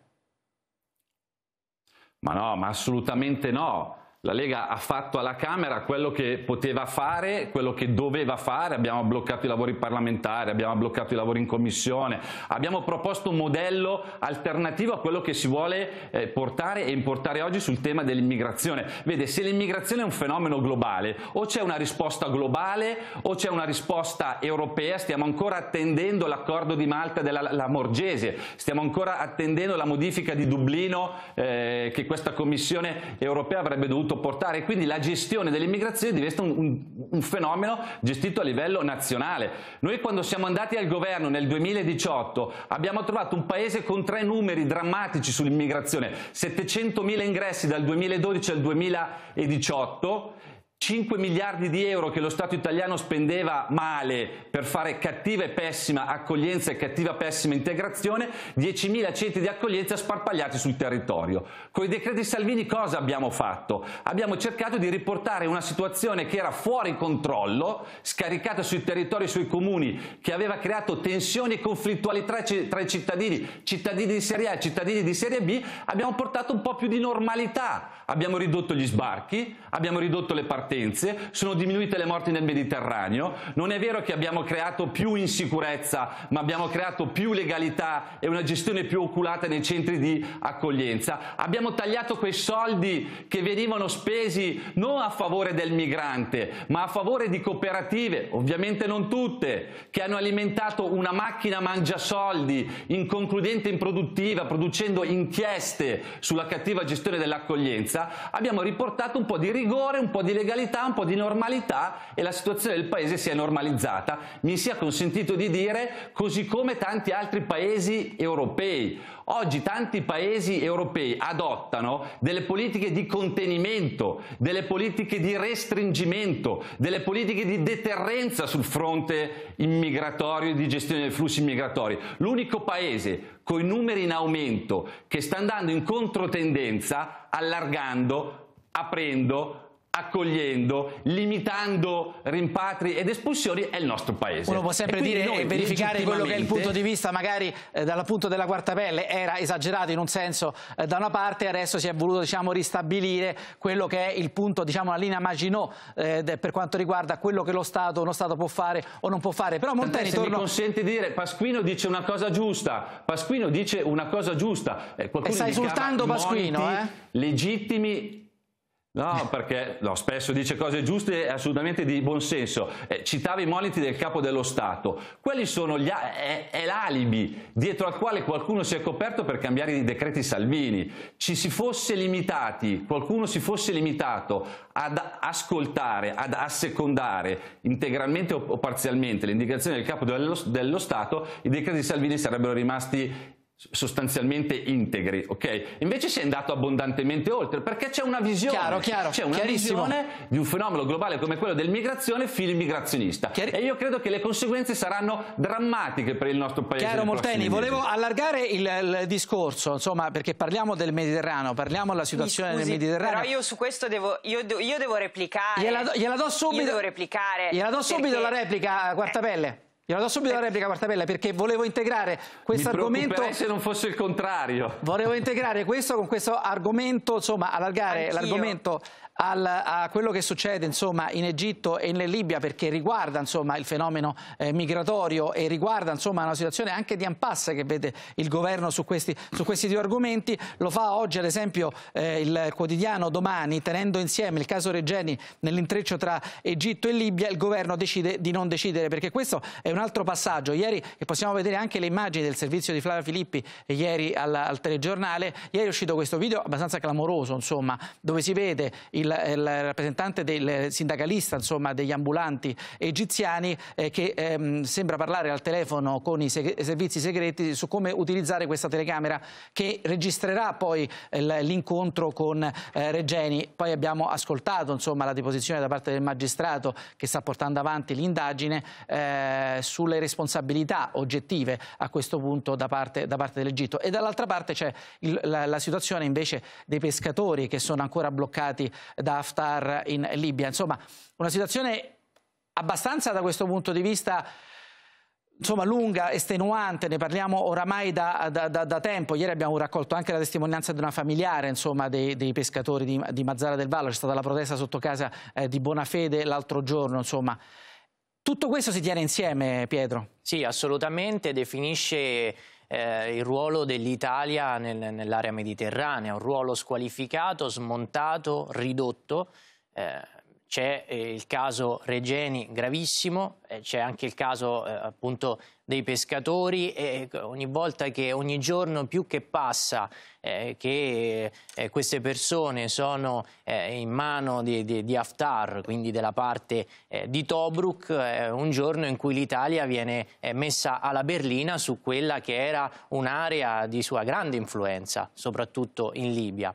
Ma no, ma assolutamente no. La Lega ha fatto alla Camera quello che poteva fare, quello che doveva fare, abbiamo bloccato i lavori parlamentari, abbiamo bloccato i lavori in commissione, abbiamo proposto un modello alternativo a quello che si vuole eh, portare e importare oggi sul tema dell'immigrazione. Vede, se l'immigrazione è un fenomeno globale, o c'è una risposta globale o c'è una risposta europea, stiamo ancora attendendo l'accordo di Malta della la Morgese, stiamo ancora attendendo la modifica di Dublino eh, che questa Commissione europea avrebbe dovuto dovuto portare. Quindi la gestione dell'immigrazione diventa un, un, un, fenomeno gestito a livello nazionale. Noi quando siamo andati al governo nel 2018 abbiamo trovato un paese con tre numeri drammatici sull'immigrazione, 700.000 ingressi dal 2012 al 2018 5 miliardi di euro che lo Stato italiano spendeva male per fare cattiva e pessima accoglienza e cattiva e pessima integrazione, 10 mila centri di accoglienza sparpagliati sul territorio. Con i decreti Salvini cosa abbiamo fatto? Abbiamo cercato di riportare una situazione che era fuori controllo, scaricata sui territori e sui comuni, che aveva creato tensioni e conflittualità tra i cittadini, cittadini di serie A e cittadini di serie B, abbiamo portato un po' più di normalità Abbiamo ridotto gli sbarchi, abbiamo ridotto le partenze, sono diminuite le morti nel Mediterraneo. Non è vero che abbiamo creato più insicurezza, ma abbiamo creato più legalità e una gestione più oculata nei centri di accoglienza. Abbiamo tagliato quei soldi che venivano spesi non a favore del migrante, ma a favore di cooperative, ovviamente non tutte, che hanno alimentato una macchina mangiasoldi inconcludente e improduttiva, producendo inchieste sulla cattiva gestione dell'accoglienza sicurezza, abbiamo riportato un po' di rigore, un po' di legalità, un po' di normalità e la situazione del paese si è normalizzata. Mi sia consentito di dire così come tanti altri paesi europei. Oggi tanti paesi europei adottano delle politiche di contenimento, delle politiche di restringimento, delle politiche di deterrenza sul fronte immigratorio e di gestione dei flussi migratori. L'unico paese con i numeri in aumento che sta andando in controtendenza allargando, aprendo, accogliendo, limitando rimpatri ed espulsioni è il nostro paese. Uno può sempre e dire e verificare quello che è il punto di
vista magari eh, dal della quarta pelle era esagerato in un senso eh, da una parte adesso si è voluto diciamo, ristabilire quello che è il punto, diciamo, la linea Maginot eh, per quanto riguarda quello che lo Stato, lo Stato può fare o non può fare. Però Montani torno... mi
consente di dire Pasquino dice una cosa giusta, Pasquino dice una cosa giusta. Eh, e sta esultando Pasquino, eh? Legittimi No, perché no, spesso dice cose giuste e assolutamente di buonsenso. Eh, citava i moniti del capo dello Stato. Quelli sono gli, è, è l'alibi dietro al quale qualcuno si è coperto per cambiare i decreti Salvini. Ci si fosse limitati, qualcuno si fosse limitato ad ascoltare, ad assecondare integralmente o, o parzialmente le indicazioni del capo dello, dello Stato, i decreti Salvini sarebbero rimasti sostanzialmente integri, ok? Invece si è andato abbondantemente oltre perché c'è una visione, chiaro, chiaro, c'è una visione di un fenomeno globale come quello dell'migrazione filimigrazionista Chiar- e io credo che le conseguenze saranno
drammatiche per
il nostro paese.
Chiaro Molteni, volevo allargare il, il, discorso, insomma, perché parliamo del Mediterraneo, parliamo della situazione scusi, del Mediterraneo. Però
io su questo devo, io, io devo replicare. Gliela do, gliela do subito. Gliela do subito perché... la
replica, Quartapelle. Eh. Gliela do subito la eh. replica, Martabella, perché volevo integrare questo argomento. Mi argomento. se
non fosse il contrario.
Volevo integrare questo con questo argomento, insomma, allargare l'argomento al, a quello che succede insomma, in Egitto e in Libia perché riguarda insomma, il fenomeno eh, migratorio e riguarda insomma, una situazione anche di ampasse che vede il governo su questi, su questi due argomenti. Lo fa oggi ad esempio eh, il quotidiano Domani tenendo insieme il caso Regeni nell'intreccio tra Egitto e Libia il governo decide di non decidere perché questo è un altro passaggio. Ieri e possiamo vedere anche le immagini del servizio di Flavia Filippi ieri al, al telegiornale, ieri è uscito questo video abbastanza clamoroso insomma, dove si vede il il, il rappresentante del sindacalista insomma, degli ambulanti egiziani eh, che ehm, sembra parlare al telefono con i seg servizi segreti su come utilizzare questa telecamera che registrerà poi l'incontro con eh, Regeni. Poi abbiamo ascoltato insomma, la deposizione da parte del magistrato che sta portando avanti l'indagine eh, sulle responsabilità oggettive a questo punto da parte, da parte dell'Egitto. E dall'altra parte c'è la, la, situazione invece dei pescatori che sono ancora bloccati da Haftar in Libia. Insomma, una situazione abbastanza da questo punto di vista insomma, lunga, estenuante, ne parliamo oramai da, da, da, da, tempo. Ieri abbiamo raccolto anche la testimonianza di una familiare insomma, dei, dei, pescatori di, di, Mazzara del Vallo, c'è stata la protesta sotto casa eh, di Bonafede l'altro giorno. Insomma. Tutto questo si tiene insieme, Pietro? Sì,
assolutamente, definisce eh, il ruolo dell'Italia nel, nell'area mediterranea, un ruolo squalificato, smontato, ridotto. Eh, c'è eh, il caso Regeni gravissimo, eh, c'è anche il caso eh, appunto dei pescatori e eh, ogni volta che ogni giorno più che passa eh, che eh, queste persone sono in mano di, di, di, Haftar, quindi della parte di Tobruk, un giorno in cui l'Italia viene messa alla berlina su quella che era un'area di sua grande influenza, soprattutto in Libia.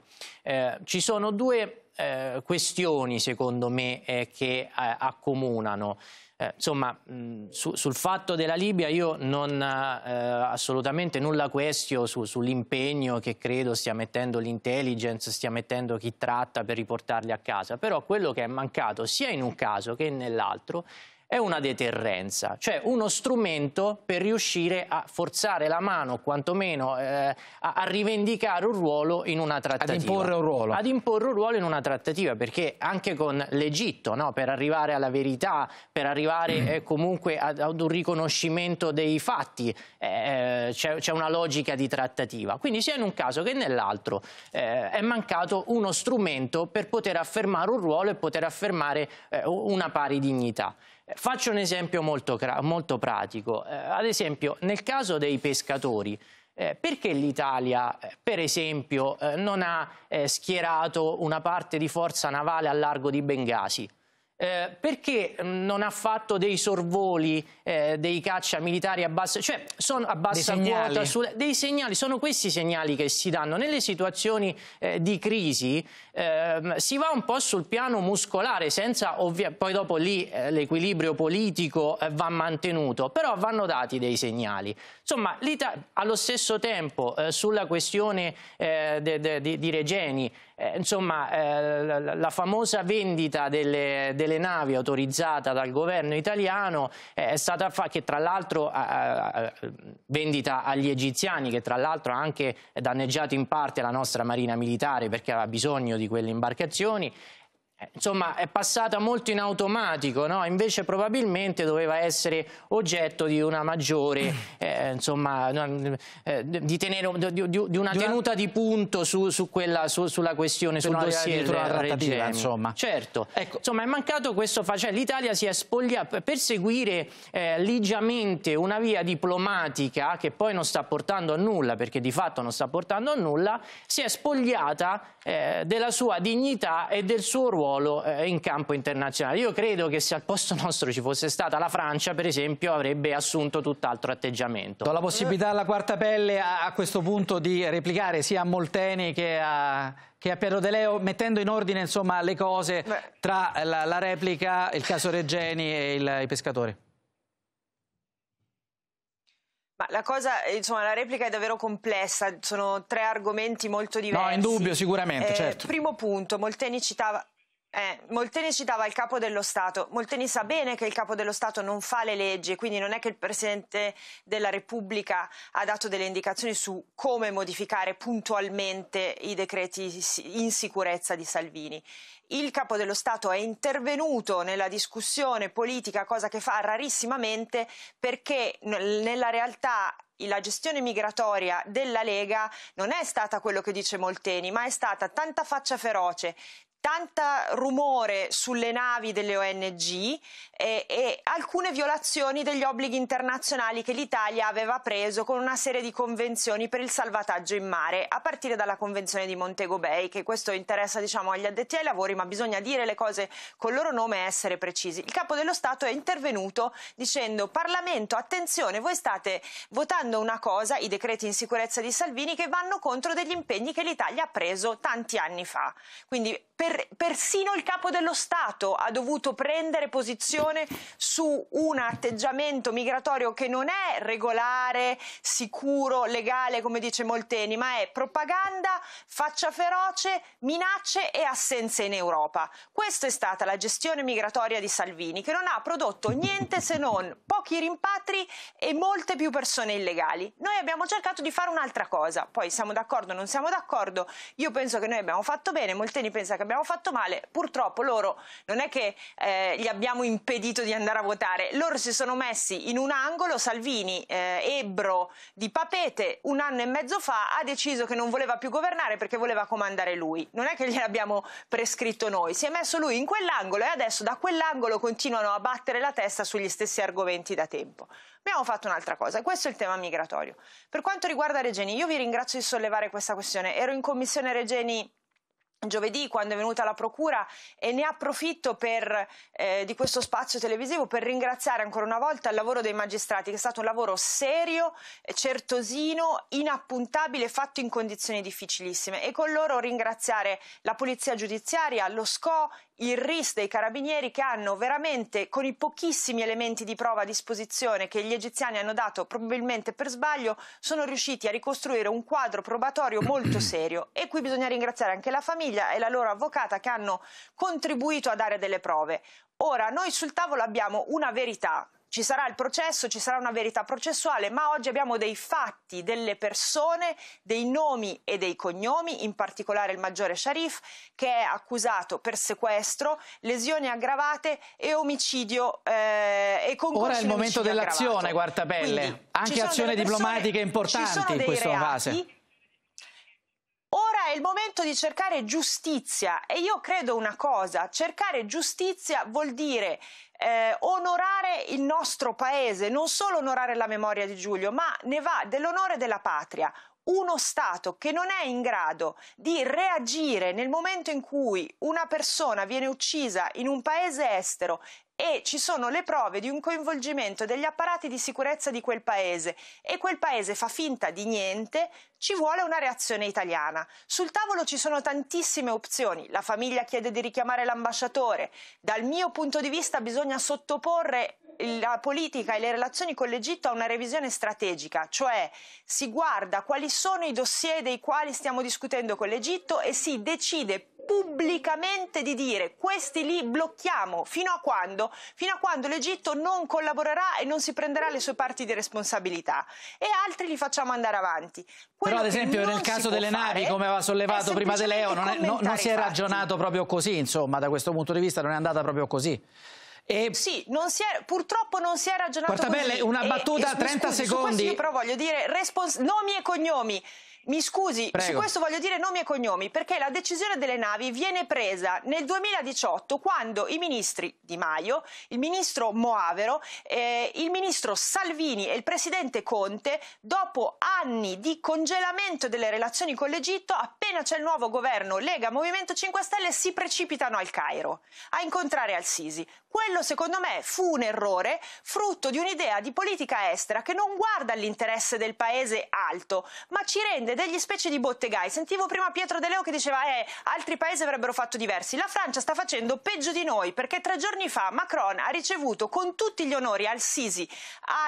ci sono due eh, questioni, secondo me, eh, che eh, accomunano. Eh, insomma, mh, su, sul fatto della Libia io non eh, assolutamente nulla questio su, sull'impegno che credo stia mettendo l'intelligence, stia mettendo chi tratta per riportarli a casa, però quello che è mancato sia in un caso che nell'altro è una deterrenza, cioè uno strumento per riuscire a forzare la mano, quantomeno eh, a, a, rivendicare un ruolo in una trattativa. Ad imporre un ruolo. Ad imporre un ruolo in una trattativa, perché anche con l'Egitto, no, per arrivare alla verità, per arrivare mm. eh, comunque ad, ad, un riconoscimento dei fatti, eh, eh c'è una logica di trattativa. Quindi sia in un caso che nell'altro eh, è mancato uno strumento per poter affermare un ruolo e poter affermare eh, una pari dignità. Eh, faccio un esempio molto, molto pratico, eh, ad esempio nel caso dei pescatori, eh, perché l'Italia, eh, per esempio, eh, non ha schierato una parte di forza navale al largo di Bengasi? eh, perché non ha fatto dei sorvoli eh, dei caccia militari a bassa, cioè sono a bassa quota, su, dei segnali, sono questi i segnali che si danno. Nelle situazioni eh, di crisi ehm, si va un po' sul piano muscolare, senza ovvia, poi dopo lì eh, l'equilibrio politico eh, va mantenuto, però vanno dati dei segnali. Insomma, allo stesso tempo eh, sulla questione de, de, de, di Regeni, insomma, la, la famosa vendita delle, delle delle navi autorizzata dal governo italiano eh, è stata fatta, che tra l'altro vendita agli egiziani, che tra l'altro ha anche danneggiato in parte la nostra marina militare perché aveva bisogno di quelle imbarcazioni, eh, insomma è passata molto in automatico, no? invece probabilmente doveva essere oggetto di una maggiore, eh, insomma, eh, di, tenere, di, di, una tenuta di punto su, su quella, su, sulla questione, sul dossier del insomma. Certo, ecco. insomma è mancato questo facile, cioè, l'Italia si è spogliata per seguire eh, ligiamente una via diplomatica che poi non sta portando a nulla, perché di fatto non sta portando a nulla, si è spogliata eh, della sua dignità e del suo ruolo ruolo eh, in campo internazionale. Io credo che se al posto nostro ci fosse stata la Francia, per esempio, avrebbe assunto tutt'altro atteggiamento. Do la possibilità
alla quarta pelle a, a questo punto di replicare sia a Molteni che a che a Piero De Leo, mettendo in ordine insomma, le cose Beh. tra la, la, replica, il caso Reggeni e il, i pescatori.
Ma la cosa, insomma, la replica è davvero complessa, sono tre argomenti molto diversi. No, in dubbio, sicuramente, eh, certo. Primo punto, Molteni citava eh, Molteni citava il capo dello Stato. Molteni sa bene che il capo dello Stato non fa le leggi, quindi non è che il Presidente della Repubblica ha dato delle indicazioni su come modificare puntualmente i decreti in sicurezza di Salvini. Il capo dello Stato è intervenuto nella discussione politica, cosa che fa rarissimamente, perché nella realtà la gestione migratoria della Lega non è stata quello che dice Molteni, ma è stata tanta faccia feroce tanta rumore sulle navi delle ONG e, eh, e, alcune violazioni degli obblighi internazionali che l'Italia aveva preso con una serie di convenzioni per il salvataggio in mare, a partire dalla convenzione di Montego Bay, che questo interessa diciamo, agli addetti ai lavori, ma bisogna dire le cose col loro nome e essere precisi. Il capo dello Stato è intervenuto dicendo Parlamento, attenzione, voi state votando una cosa, i decreti in sicurezza di Salvini, che vanno contro degli impegni che l'Italia ha preso tanti anni fa. Quindi, per persino il capo dello Stato ha dovuto prendere posizione su un atteggiamento migratorio che non è regolare, sicuro, legale, come dice Molteni, ma è propaganda, faccia feroce, minacce e assenze in Europa. Questa è stata la gestione migratoria di Salvini, che non ha prodotto niente se non pochi rimpatri e molte più persone illegali. Noi abbiamo cercato di fare un'altra cosa, poi siamo d'accordo o non siamo d'accordo, io penso che noi abbiamo fatto bene, Molteni pensa che abbiamo abbiamo fatto male. Purtroppo loro non è che eh, gli abbiamo impedito di andare a votare, loro si sono messi in un angolo, Salvini, eh, ebro di papete, un anno e mezzo fa ha deciso che non voleva più governare perché voleva comandare lui. Non è che gliel'abbiamo prescritto noi, si è messo lui in quell'angolo e adesso da quell'angolo continuano a battere la testa sugli stessi argomenti da tempo. Abbiamo fatto un'altra cosa, questo è il tema migratorio. Per quanto riguarda Regeni, io vi ringrazio di sollevare questa questione. Ero in commissione Regeni giovedì quando è venuta la Procura e ne approfitto per, eh, di questo spazio televisivo per ringraziare ancora una volta il lavoro dei magistrati che è stato un lavoro serio, certosino, inappuntabile, fatto in condizioni difficilissime e con loro ringraziare la Polizia Giudiziaria, lo SCO, il RIS dei carabinieri che hanno veramente, con i pochissimi elementi di prova a disposizione che gli egiziani hanno dato, probabilmente per sbaglio, sono riusciti a ricostruire un quadro probatorio molto serio. E qui bisogna ringraziare anche la famiglia e la loro avvocata che hanno contribuito a dare delle prove. Ora, noi sul tavolo abbiamo una verità ci sarà il processo, ci sarà una verità processuale, ma oggi abbiamo dei fatti, delle persone, dei nomi e dei cognomi, in particolare il maggiore Sharif, che è accusato per sequestro, lesioni aggravate e omicidio eh, e concorso Ora è il momento dell'azione,
guarda Quindi,
anche azioni diplomatiche persone, importanti in questa fase. Beh, è il momento di cercare giustizia e io credo una cosa, cercare giustizia vuol dire eh, onorare il nostro paese, non solo onorare la memoria di Giulio, ma ne va dell'onore della patria. Uno Stato che non è in grado di reagire nel momento in cui una persona viene uccisa in un paese estero e ci sono le prove di un coinvolgimento degli apparati di sicurezza di quel paese e quel paese fa finta di niente, ci vuole una reazione italiana. Sul tavolo ci sono tantissime opzioni, la famiglia chiede di richiamare l'ambasciatore, dal mio punto di vista bisogna sottoporre la politica e le relazioni con l'Egitto a una revisione strategica, cioè si guarda quali sono i dossier dei quali stiamo discutendo con l'Egitto e si decide pubblicamente di dire questi li blocchiamo fino a quando? Fino a quando l'Egitto non collaborerà e non si prenderà le sue parti di responsabilità e altri li facciamo andare avanti. Quello Però ad esempio nel caso delle navi, come aveva sollevato prima De Leo, non,
è, non, non si è ragionato proprio così, insomma, da questo punto di vista non è andata proprio
così. E sì, non è, purtroppo non si è ragionato Portabelle, così. una battuta a 30 scusi, secondi. io però voglio dire respons- nomi e cognomi. Mi scusi, Prego. su questo voglio dire nomi e cognomi, perché la decisione delle navi viene presa nel 2018 quando i ministri Di Maio, il ministro Moavero, eh, il ministro Salvini e il presidente Conte, dopo anni di congelamento delle relazioni con l'Egitto, appena c'è il nuovo governo Lega Movimento 5 Stelle, si precipitano al Cairo a incontrare Al-Sisi. Quello secondo me fu un errore frutto di un'idea di politica estera che non guarda all'interesse del paese alto, ma ci rende degli specie di bottegai. Sentivo prima Pietro De Leo che diceva eh, altri paesi avrebbero fatto diversi. La Francia sta facendo peggio di noi perché tre giorni fa Macron ha ricevuto con tutti gli onori al Sisi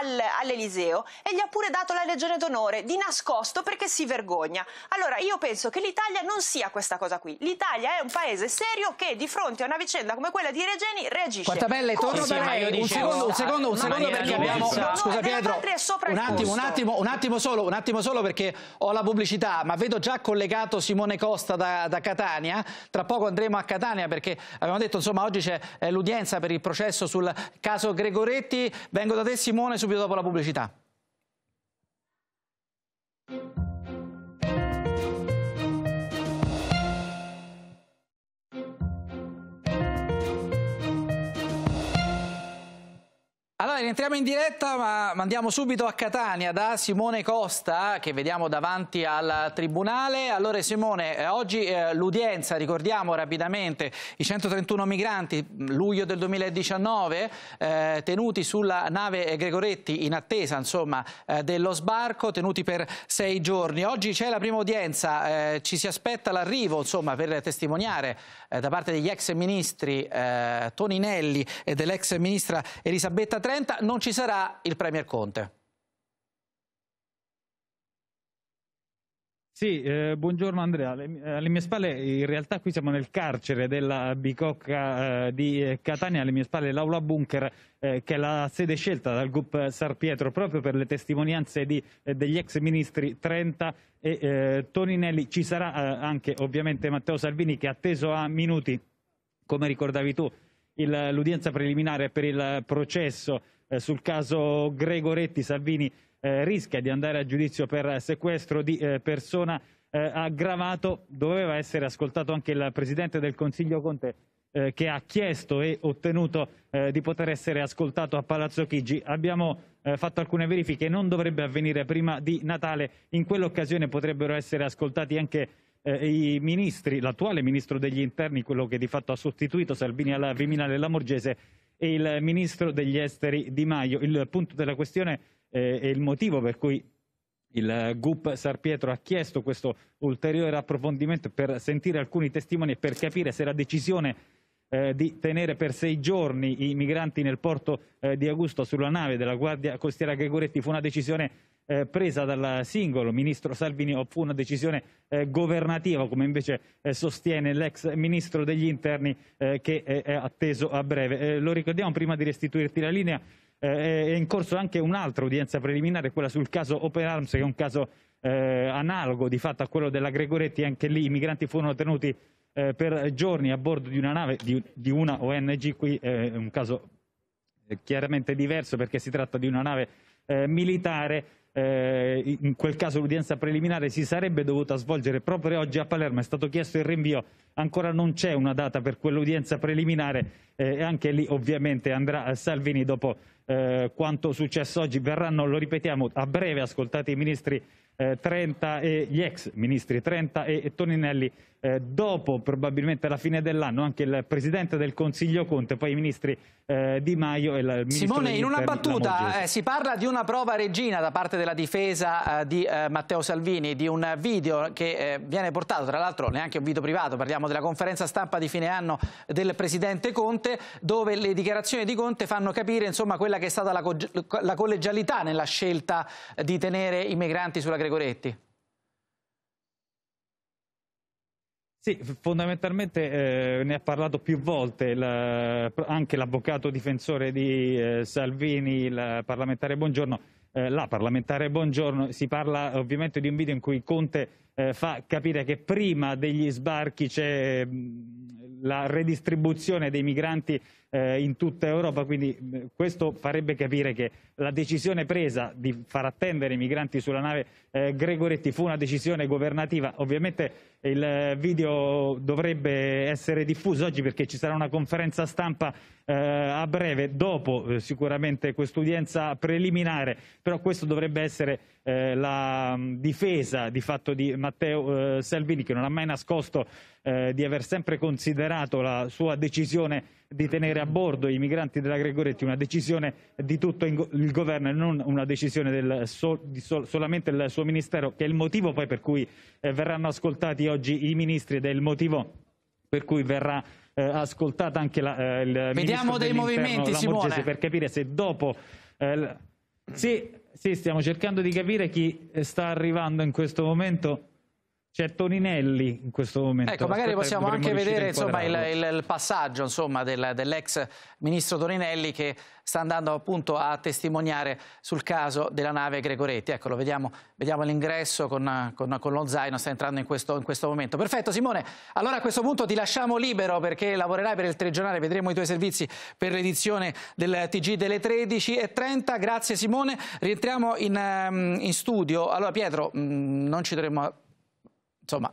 al, all'Eliseo e gli ha pure dato la legione d'onore di nascosto perché si vergogna. Allora io penso che l'Italia non sia questa cosa qui. L'Italia è un paese serio che di fronte a una vicenda come quella di Regeni reagisce. Portabelle, torno sì, da lei. Un secondo, un ah, secondo, un secondo perché abbiamo... No, scusa Pietro,
un attimo, un attimo, un attimo solo, un attimo solo perché ho la pubblicità, ma vedo già collegato Simone Costa da, da Catania. Tra poco andremo a Catania perché abbiamo detto, insomma, oggi c'è eh, l'udienza per il processo sul caso Gregoretti. Vengo da te Simone subito dopo la pubblicità. Allora rientriamo in diretta ma andiamo subito a Catania da Simone Costa che vediamo davanti al Tribunale. Allora Simone, eh, oggi eh, l'udienza, ricordiamo rapidamente, i 131 migranti mm, luglio del 2019 eh, tenuti sulla nave Gregoretti in attesa insomma, eh, dello sbarco, tenuti per sei giorni. Oggi c'è la prima udienza, eh, ci si aspetta l'arrivo per testimoniare eh, da parte degli ex ministri Toninelli e dell'ex ministra Elisabetta Tre 30 non ci sarà il Premier Conte.
Sì, eh, buongiorno Andrea. Alle, mie spalle, in realtà qui siamo nel carcere della Bicocca eh, di eh, Catania, alle mie spalle l'aula bunker eh, che è la sede scelta dal GUP Sar Pietro proprio per le testimonianze di, eh, degli ex ministri Trenta e eh, Toninelli. Ci sarà anche ovviamente Matteo Salvini che ha atteso a minuti, come ricordavi tu, il, l'udienza preliminare per il processo eh, sul caso Gregoretti Salvini eh, rischia di andare a giudizio per sequestro di eh, persona eh, aggravato. Doveva essere ascoltato anche il Presidente del Consiglio Conte eh, che ha chiesto e ottenuto eh, di poter essere ascoltato a Palazzo Chigi. Abbiamo fatto alcune verifiche, non dovrebbe avvenire prima di Natale. In quell'occasione potrebbero essere ascoltati anche eh, ministri, l'attuale ministro degli interni, quello che di fatto ha sostituito Salvini alla Viminale Lamorgese, e il ministro degli esteri Di Maio. Il punto della questione eh, e il motivo per cui il GUP San Pietro ha chiesto questo ulteriore approfondimento per sentire alcuni testimoni e per capire se la decisione eh, di tenere per sei giorni i migranti nel porto eh, di Augusto sulla nave della Guardia Costiera Gregoretti fu una decisione eh, presa dal singolo ministro Salvini o fu una decisione eh, governativa, come invece eh, sostiene l'ex ministro degli interni eh, che eh, è atteso a breve. Eh, lo ricordiamo prima di restituirti la linea. è in corso anche un'altra udienza preliminare, quella sul caso Open Arms, che è un caso analogo di fatto a quello della Gregoretti, anche lì i migranti furono tenuti per giorni a bordo di una nave di, di una ONG, qui è un caso chiaramente diverso perché si tratta di una nave militare eh, in quel caso l'udienza preliminare si sarebbe dovuta svolgere proprio oggi a Palermo, è stato chiesto il rinvio, ancora non c'è una data per quell'udienza preliminare eh, e anche lì ovviamente andrà Salvini dopo eh, quanto successo oggi, verranno, lo ripetiamo, a breve ascoltati i ministri eh, Trenta e gli ex ministri 30 e, e Toninelli eh, dopo probabilmente alla fine dell'anno anche il Presidente del Consiglio Conte, poi i Ministri eh, Di Maio e il Ministro Simone, in una battuta eh,
si parla di una prova regina da parte della difesa eh, di eh, Matteo Salvini, di un video che eh, viene portato, tra l'altro neanche un video privato, parliamo della conferenza stampa di fine anno del Presidente Conte, dove le dichiarazioni di Conte fanno capire insomma, quella che è stata la, co la collegialità nella scelta di tenere i migranti sulla Gregoretti.
Sì, fondamentalmente eh, ne ha parlato più volte la, eh, anche l'avvocato difensore di eh, Salvini, il parlamentare Buongiorno. Eh, la parlamentare Buongiorno si parla ovviamente di un video in cui Conte eh, fa capire che prima degli sbarchi c'è mm, la redistribuzione dei migranti eh, in tutta Europa, quindi mm, questo farebbe capire che la decisione presa di far attendere i migranti sulla nave eh, Gregoretti fu una decisione governativa. Ovviamente il eh, video dovrebbe essere diffuso oggi perché ci sarà una conferenza stampa eh, a breve, dopo eh, sicuramente quest'udienza preliminare, però questo dovrebbe essere eh, la mm, difesa di fatto di Matteo Salvini che non ha mai nascosto di aver sempre considerato la sua decisione di tenere a bordo i migranti della Gregoretti, una decisione di tutto il governo e non una decisione del sol, di sol, solamente del suo ministero, che è il motivo poi per cui eh, verranno ascoltati oggi i ministri ed è il motivo per cui verrà eh, ascoltata anche la, eh, il Vediamo dei movimenti, Lamorgese, per capire se dopo... Eh, sì, sì, stiamo cercando di capire chi sta arrivando in questo momento c'è Toninelli in questo momento. Ecco, magari possiamo anche vedere insomma, il,
il, passaggio dell'ex del ministro Toninelli che sta andando appunto a testimoniare sul caso della nave Gregoretti. Ecco, lo vediamo, vediamo l'ingresso con, con, con, lo zaino, sta entrando in questo, in questo, momento. Perfetto Simone, allora a questo punto ti lasciamo libero perché lavorerai per il telegiornale, vedremo i tuoi servizi per l'edizione del TG delle 13.30. Grazie Simone, rientriamo in, ehm, in studio. Allora Pietro, mm, non ci dovremmo insomma,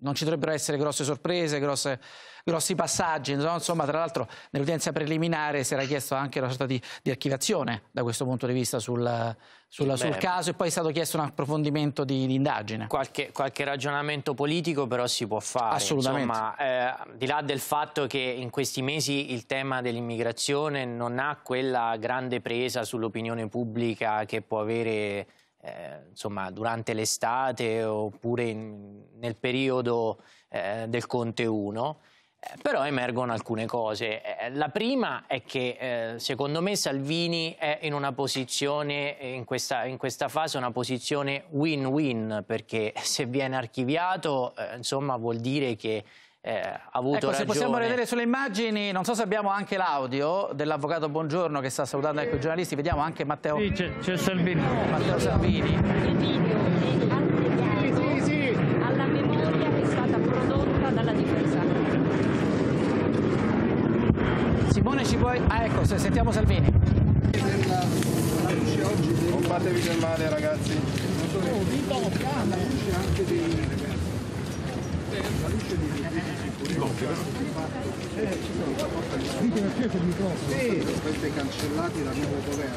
non ci dovrebbero essere grosse sorprese, grosse, grossi passaggi. Insomma, tra l'altro nell'udienza preliminare si era chiesto anche una sorta di, di archiviazione da questo punto di vista sul, sul, sul caso e poi è stato chiesto un approfondimento di, di indagine. Qualche, qualche, ragionamento politico però
si può fare. Assolutamente. Insomma, eh, di là del fatto che in questi mesi il tema dell'immigrazione non ha quella grande presa sull'opinione pubblica che può avere eh, insomma, durante l'estate oppure in, nel periodo eh, del Conte 1, eh, però emergono alcune cose. Eh, la prima è che eh, secondo me Salvini è in una posizione, in questa, in questa fase, una posizione win-win, perché se viene archiviato, eh, insomma,
vuol dire che eh, avuto ecco, ragione. Se possiamo vedere sulle immagini, non so se abbiamo anche l'audio dell'avvocato Buongiorno che sta salutando ecco, i giornalisti, vediamo anche Matteo, sì, c è, Salvini. Matteo Salvini.
Il video è sì, alla memoria che è stata prodotta dalla difesa.
Simone ci puoi... Ah ecco, se sentiamo Salvini. Non fatevi del
male ragazzi. Non so, oh, anche dei
Ditemi perché il microfono. Sì, queste cancellate dal nuovo governo.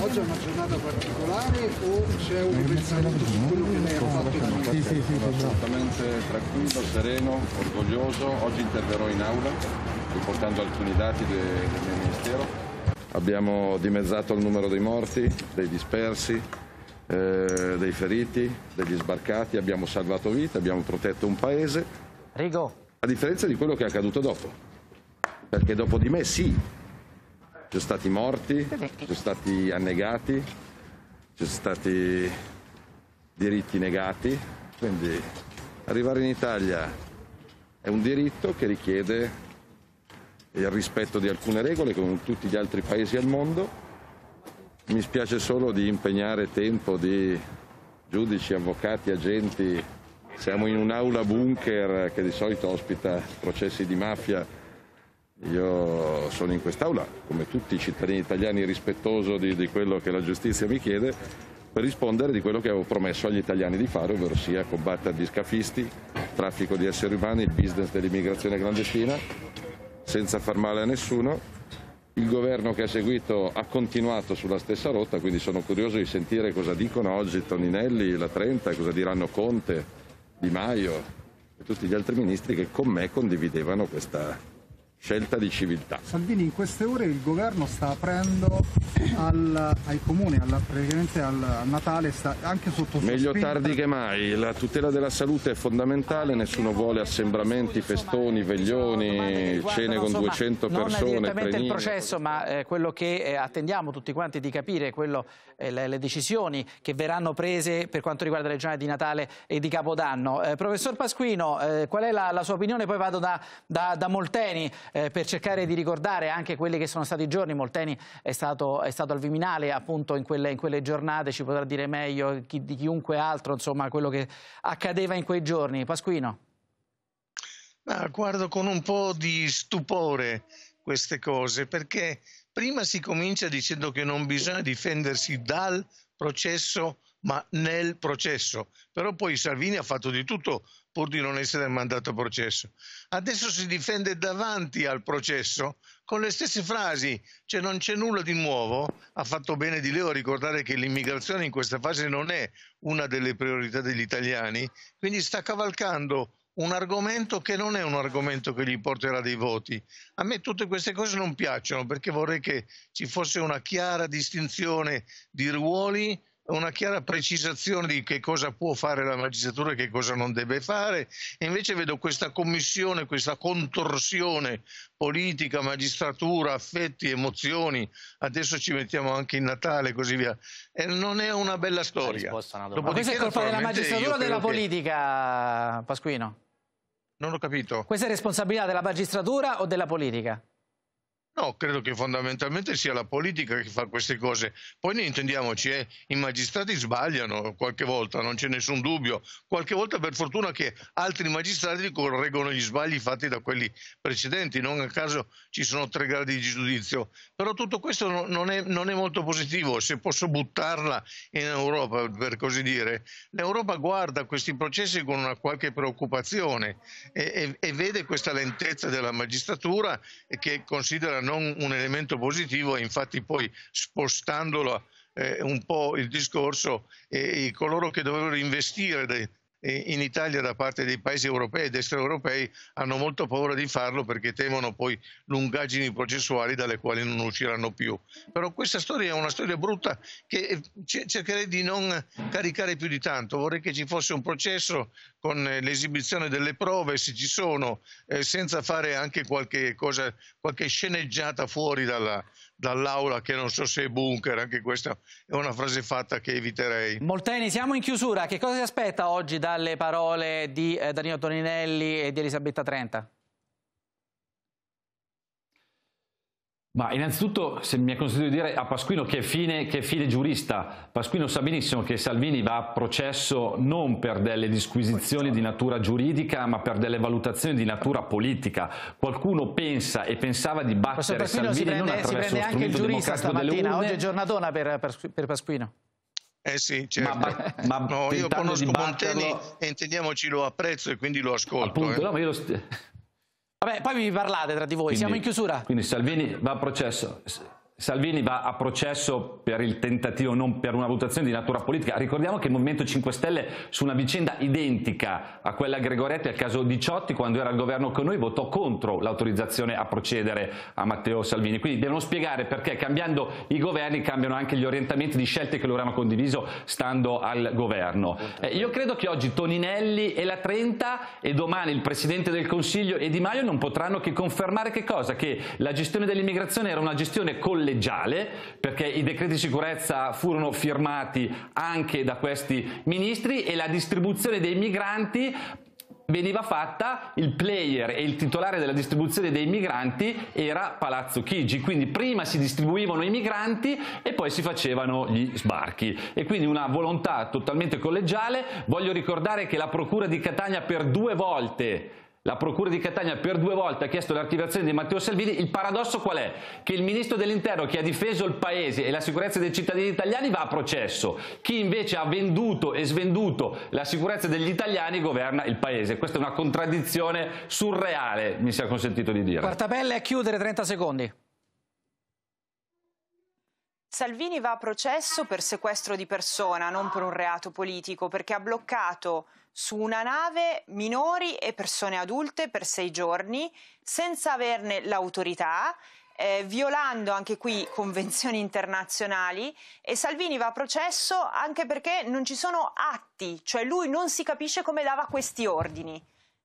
Oggi è una giornata particolare
o
c'è un pensamento su quello che lei ha fatto in Sì, sì, sì, sono assolutamente
tranquillo, sereno, orgoglioso. Oggi interverrò in aula riportando alcuni dati del mio ministero. Abbiamo dimezzato il numero dei morti, dei dispersi, eh, dei feriti, degli sbarcati, abbiamo salvato vite, abbiamo protetto un paese. Rigo. A differenza di quello che è accaduto dopo, perché dopo di me sì, ci sono stati morti, ci sono stati annegati, ci sono stati diritti negati, quindi arrivare in Italia è un diritto che richiede il rispetto di alcune regole come in tutti gli altri paesi al mondo mi spiace solo di impegnare tempo di giudici, avvocati, agenti. Siamo in un'aula bunker che di solito ospita processi di mafia. Io sono in quest'aula, come tutti i cittadini italiani, rispettoso di, di, quello che la giustizia mi chiede, per rispondere di quello che avevo promesso agli italiani di fare, ovvero sia combattere gli scafisti, il traffico di esseri umani, il business dell'immigrazione clandestina, senza far male a nessuno il governo che ha seguito ha continuato sulla stessa rotta, quindi sono curioso di sentire cosa dicono oggi Toninelli, la 30, cosa diranno Conte, Di Maio e tutti gli altri ministri che con me condividevano questa, scelta di civiltà. Salvini,
in queste ore il governo sta aprendo al, ai comuni, alla, praticamente al, Natale, sta anche sotto Meglio tardi
che mai, la tutela della salute è fondamentale, nessuno vuole assembramenti, festoni, veglioni, cene con 200 persone, Non direttamente trenine. il processo,
ma eh, quello che eh, attendiamo tutti quanti di capire è quello eh, le, le, decisioni che verranno prese per quanto riguarda le giornate di Natale e di Capodanno. Eh, professor Pasquino, eh, qual è la, la, sua opinione? Poi vado da, da, da Molteni eh, per cercare di ricordare anche quelli che sono stati i giorni. Molteni è stato, è stato al Viminale appunto in quelle, in quelle, giornate, ci potrà dire meglio chi, di chiunque altro insomma, quello che accadeva in quei giorni. Pasquino.
Ah, guardo con un po' di stupore queste cose perché Prima si comincia dicendo che non bisogna difendersi dal processo, ma nel processo. Però poi Salvini ha fatto di tutto pur di non essere mandato a processo. Adesso si difende davanti al processo con le stesse frasi, cioè non c'è nulla di nuovo. Ha fatto bene di Leo a ricordare che l'immigrazione in questa fase non è una delle priorità degli italiani, quindi sta cavalcando un argomento che non è un argomento che gli porterà dei voti. A me tutte queste cose non piacciono perché vorrei che ci fosse una chiara distinzione di ruoli, una chiara precisazione di che cosa può fare la magistratura e che cosa non deve fare. E invece vedo questa commissione, questa contorsione politica, magistratura, affetti, emozioni. Adesso ci mettiamo anche in Natale e così via. E non è una bella storia. Una Dopodiché, Ma questa è colpa della magistratura o della
politica, che... Pasquino? Non ho capito. Questa è responsabilità della magistratura o della politica?
No, credo che fondamentalmente sia la politica che fa queste cose. Poi ne intendiamoci, eh, i magistrati sbagliano qualche volta, non c'è nessun dubbio. Qualche volta per fortuna che altri magistrati correggono gli sbagli fatti da quelli precedenti, non a caso ci sono tre gradi di giudizio. Però tutto questo non, è, non è molto positivo. Se posso buttarla in Europa, per così dire, l'Europa guarda questi processi con una qualche preoccupazione e, e, e vede questa lentezza della magistratura che considera era non un elemento positivo e infatti poi spostandolo eh, un po' il discorso e, eh, coloro che dovevano investire in Italia da parte dei paesi europei ed extraeuropei hanno molto paura di farlo perché temono poi lungaggini processuali dalle quali non usciranno più. Però questa storia è una storia brutta che eh, cercherei di non caricare più di tanto. Vorrei che ci fosse un processo con eh, l'esibizione delle prove, se ci sono, eh, senza fare anche qualche, cosa, qualche sceneggiata fuori dalla, dall'aula che non so se è bunker, anche questa è una frase fatta che eviterei. Molteni, siamo in chiusura, che cosa si aspetta oggi dalle parole di eh, Danilo
Toninelli e di Elisabetta Trenta?
Ma innanzitutto, se mi è consentito di dire a Pasquino che fine, che fine giurista, Pasquino sa benissimo che Salvini va a processo non per delle disquisizioni di natura giuridica, ma per delle valutazioni di natura politica. Qualcuno pensa e pensava di battere Salvini
si prende, non attraverso si strumento anche il giurista stamattina, oggi è giornatona per, per, per Pasquino.
Eh sì, certo. Ma, ma no, io conosco batterlo... Monteni e lo apprezzo e quindi lo ascolto. Appunto, eh. no, ma io lo... Vabbè, poi vi parlate tra di voi, quindi, siamo in
chiusura. Quindi Salvini va a processo. Salvini va a processo per il tentativo, non per una valutazione di natura politica. Ricordiamo che il Movimento 5 Stelle su una vicenda identica a quella Gregoretti al caso Diciotti, quando era al governo con noi, votò contro l'autorizzazione a procedere a Matteo Salvini. Quindi devono spiegare perché cambiando i governi cambiano anche gli orientamenti di scelte che loro hanno condiviso stando al governo. Eh, io credo che oggi Toninelli e la 30 e domani il Presidente del Consiglio e Di Maio non potranno che confermare che cosa? Che la gestione dell'immigrazione era una gestione collettiva collegiale, perché i decreti di sicurezza furono firmati anche da questi ministri e la distribuzione dei migranti veniva fatta il player e il titolare della distribuzione dei migranti era Palazzo Chigi, quindi prima si distribuivano i migranti e poi si facevano gli sbarchi e quindi una volontà totalmente collegiale. Voglio ricordare che la Procura di Catania per due volte la Procura di Catania per due volte ha chiesto l'archiviazione di Matteo Salvini. Il paradosso qual è? Che il Ministro dell'Interno che ha difeso il Paese e la sicurezza dei cittadini italiani va a processo. Chi invece ha venduto e svenduto la sicurezza degli italiani governa il Paese. Questa è una contraddizione surreale, mi sia consentito di dire.
Quartabelle a chiudere 30 secondi.
Salvini va a processo per sequestro di persona, non per un reato politico, perché ha bloccato su una nave minori e persone adulte per sei giorni senza averne l'autorità eh, violando anche qui convenzioni internazionali e Salvini va a processo anche perché non ci sono atti, cioè lui non si capisce come dava questi ordini.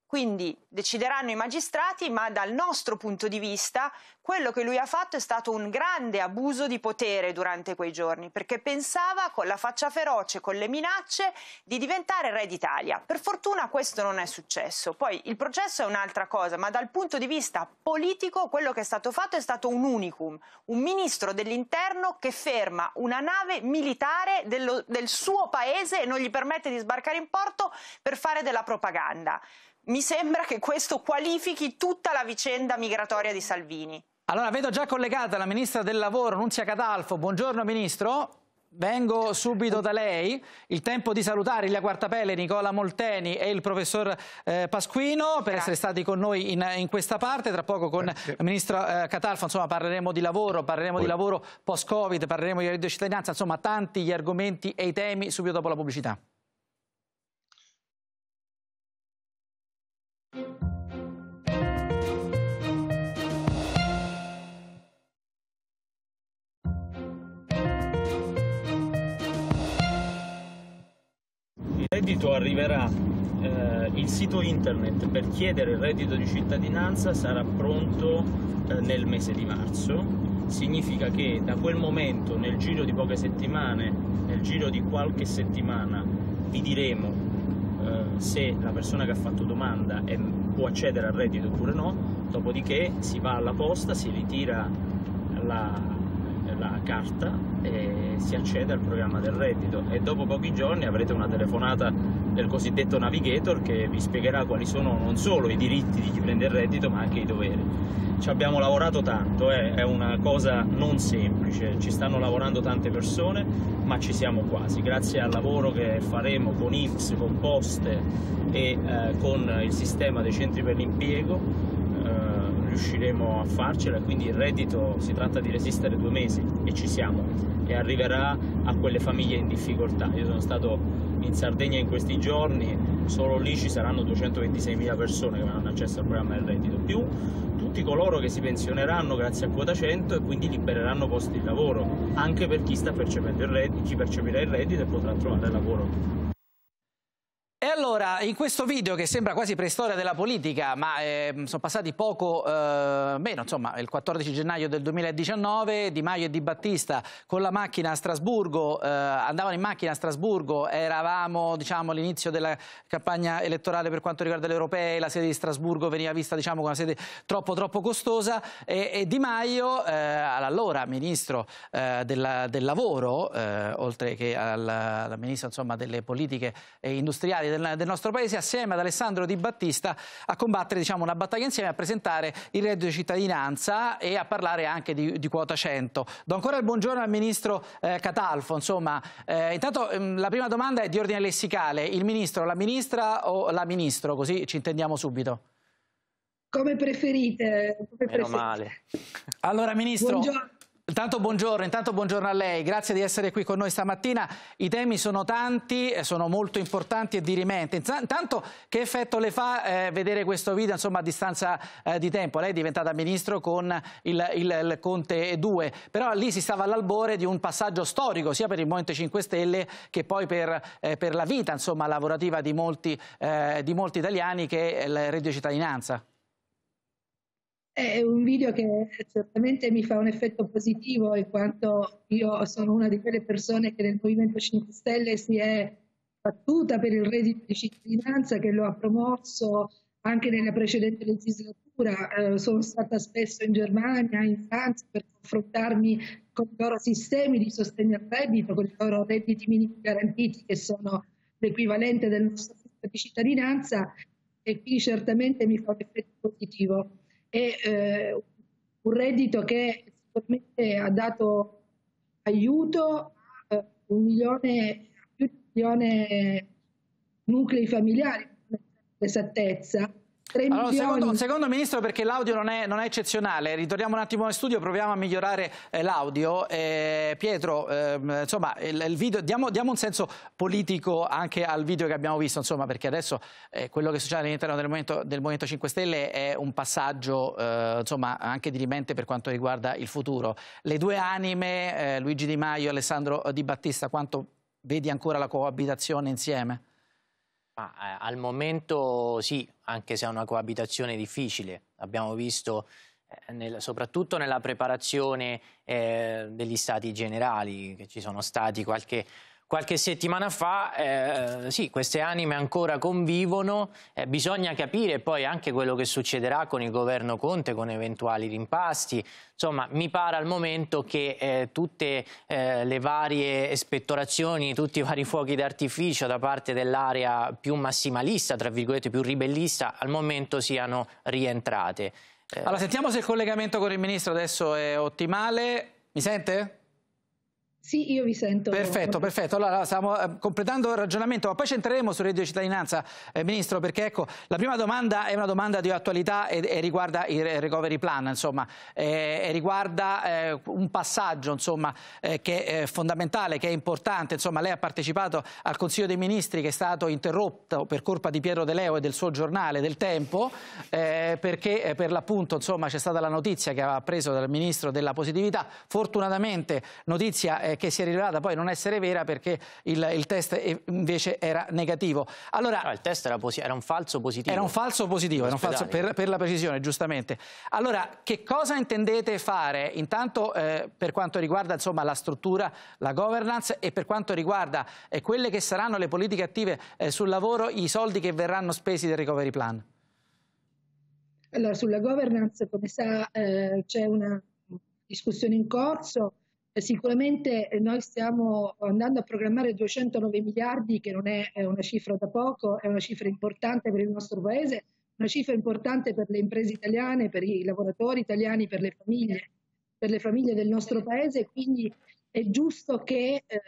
Quindi decideranno i magistrati, ma dal nostro punto di vista quello che lui ha fatto è stato un grande abuso di potere durante quei giorni, perché pensava con la faccia feroce, con le minacce, di diventare re d'Italia. Per fortuna questo non è successo. Poi il processo è un'altra cosa, ma dal punto di vista politico quello che è stato fatto è stato un unicum, un ministro dell'interno che ferma una nave militare dello, del suo paese e non gli permette di sbarcare in porto per fare della propaganda. Mi sembra che questo qualifichi tutta la vicenda migratoria di Salvini. Allora, vedo già
collegata la Ministra del Lavoro, Nunzia Catalfo. Buongiorno Ministro. Vengo subito da lei, il tempo di salutare Ilia Quartapelle, Nicola Molteni e il professor eh, Pasquino per Grazie. essere stati con noi in, in, questa parte, tra poco con Grazie. il ministro eh, Catalfo, insomma parleremo di lavoro, parleremo Poi. di lavoro post-covid, parleremo di reddito cittadinanza, insomma tanti gli argomenti e i temi subito dopo la pubblicità.
il reddito arriverà, eh, il sito internet per chiedere il reddito di cittadinanza sarà pronto eh, nel mese di marzo, significa che da quel momento, nel giro di poche settimane, nel giro di qualche settimana, vi diremo eh, se la persona che ha fatto domanda è, può accedere al reddito oppure no, dopodiché si va alla posta, si ritira la, la carta e si accede al programma del reddito e dopo pochi giorni avrete una telefonata del cosiddetto navigator che vi spiegherà quali sono non solo i diritti di chi prende il reddito ma anche i doveri. Ci abbiamo lavorato tanto, eh? è una cosa non semplice, ci stanno lavorando tante persone ma ci siamo quasi, grazie al lavoro che faremo con IFS, con Poste e eh, con il sistema dei centri per l'impiego riusciremo a farcela, quindi il reddito si tratta di resistere due mesi e ci siamo e arriverà a quelle famiglie in difficoltà. Io sono stato in Sardegna in questi giorni, solo lì ci saranno 226.000 persone che avranno accesso al programma del reddito, più tutti coloro che si pensioneranno grazie a quota 100 e quindi libereranno posti di lavoro, anche per chi sta percependo il reddito, chi percepirà il reddito e
potrà trovare lavoro
e allora, in questo video che sembra quasi preistoria della politica, ma eh, sono passati poco eh, meno, insomma, il 14 gennaio del 2019, Di Maio e Di Battista con la macchina a Strasburgo, eh, andavano in macchina a Strasburgo, eravamo diciamo, all'inizio della campagna elettorale per quanto riguarda le europee, la sede di Strasburgo veniva vista diciamo, come una sede troppo troppo costosa e, e Di Maio, eh, all'allora ministro eh, della, del lavoro, eh, oltre che al, al ministro insomma, delle politiche industriali, del, del, nostro paese assieme ad Alessandro Di Battista a combattere diciamo, una battaglia insieme, a presentare il reddito di cittadinanza e a parlare anche di, di quota 100. Do ancora il buongiorno al Ministro eh, Catalfo. Insomma, eh, intanto ehm, la prima domanda è di ordine lessicale. Il Ministro, la Ministra o la Ministro? Così ci intendiamo subito.
Come preferite. Come
preferite. Allora, Ministro... Buongiorno. Intanto buongiorno, intanto buongiorno, a lei, grazie di essere qui con noi stamattina. I temi sono tanti, eh, sono molto importanti e dirimenti. Intanto che effetto le fa eh, vedere questo video insomma, a distanza eh, di tempo? Lei è diventata ministro con il, il, il, Conte 2, però lì si stava all'albore di un passaggio storico sia per il Movimento 5 Stelle che poi per, eh, per la vita insomma, lavorativa di molti, eh, di molti italiani che è il reddito cittadinanza.
È un video che certamente mi fa un effetto positivo in quanto io sono una di quelle persone che nel Movimento 5 Stelle si è battuta per il reddito di cittadinanza che lo ha promosso anche nella precedente legislatura. Eh, sono stata spesso in Germania, in Francia per confrontarmi con i loro sistemi di sostegno al reddito, con i loro redditi minimi garantiti che sono l'equivalente del nostro reddito di cittadinanza e qui certamente mi fa un effetto positivo è eh, un reddito che sicuramente ha dato aiuto a eh, un milione, più di un milione nuclei familiari, l'esattezza, 3 allora, Secondo,
secondo Ministro, perché l'audio non, non, è eccezionale, ritorniamo un attimo in studio, proviamo a migliorare eh, l'audio. Eh, Pietro, ehm, insomma, il, il video, diamo, diamo, un senso politico anche al video che abbiamo visto, insomma, perché adesso eh, quello che succede all'interno del, del Movimento, 5 Stelle è un passaggio eh, insomma, anche rimente per quanto riguarda il futuro. Le due anime, eh, Luigi Di Maio e Alessandro Di Battista, quanto vedi ancora la coabitazione insieme?
Ma eh, al momento sì, anche se è una coabitazione difficile. Abbiamo visto eh, nel, soprattutto nella preparazione eh, degli stati generali che ci sono stati qualche Qualche settimana fa, eh, sì, queste anime ancora convivono, eh, bisogna capire poi anche quello che succederà con il governo Conte, con eventuali rimpasti. Insomma, mi pare al momento che eh, tutte eh, le varie espettorazioni, tutti i vari fuochi d'artificio da parte dell'area più massimalista, tra virgolette più ribellista, al momento siano rientrate. Eh, allora,
sentiamo se il collegamento con il Ministro adesso è ottimale. Mi sente?
Sì, io vi sento. Perfetto, perfetto. Allora stiamo
eh, completando il ragionamento, ma poi centreremo su reddito di cittadinanza, eh, Ministro, perché ecco, la prima domanda è una domanda di attualità e, e riguarda il recovery plan, insomma, eh, e riguarda eh, un passaggio insomma, eh, che è eh, fondamentale, che è importante. Insomma, lei ha partecipato al Consiglio dei Ministri che è stato interrotto per colpa di Piero De Leo e del suo giornale del Tempo, perché per l'appunto c'è stata la notizia che aveva preso dal Ministro della Positività, fortunatamente notizia eh, che si è rivelata poi non essere vera perché il, il test invece era negativo. Allora, no, ah, il test era, era, un falso positivo. Era un falso positivo, era un falso per, per, la precisione, giustamente. Allora, che cosa intendete fare intanto eh, per quanto riguarda insomma, la struttura, la governance e per quanto riguarda eh, quelle che saranno le politiche attive eh, sul lavoro, i soldi che verranno spesi del recovery plan?
Allora, sulla governance, come sa, eh, c'è una discussione in corso eh, sicuramente eh, noi stiamo andando a programmare 209 miliardi, che non è una cifra da poco, è una cifra importante per il nostro Paese, una cifra importante per le imprese italiane, per i lavoratori italiani, per le famiglie, per le famiglie del nostro Paese, quindi è giusto che eh,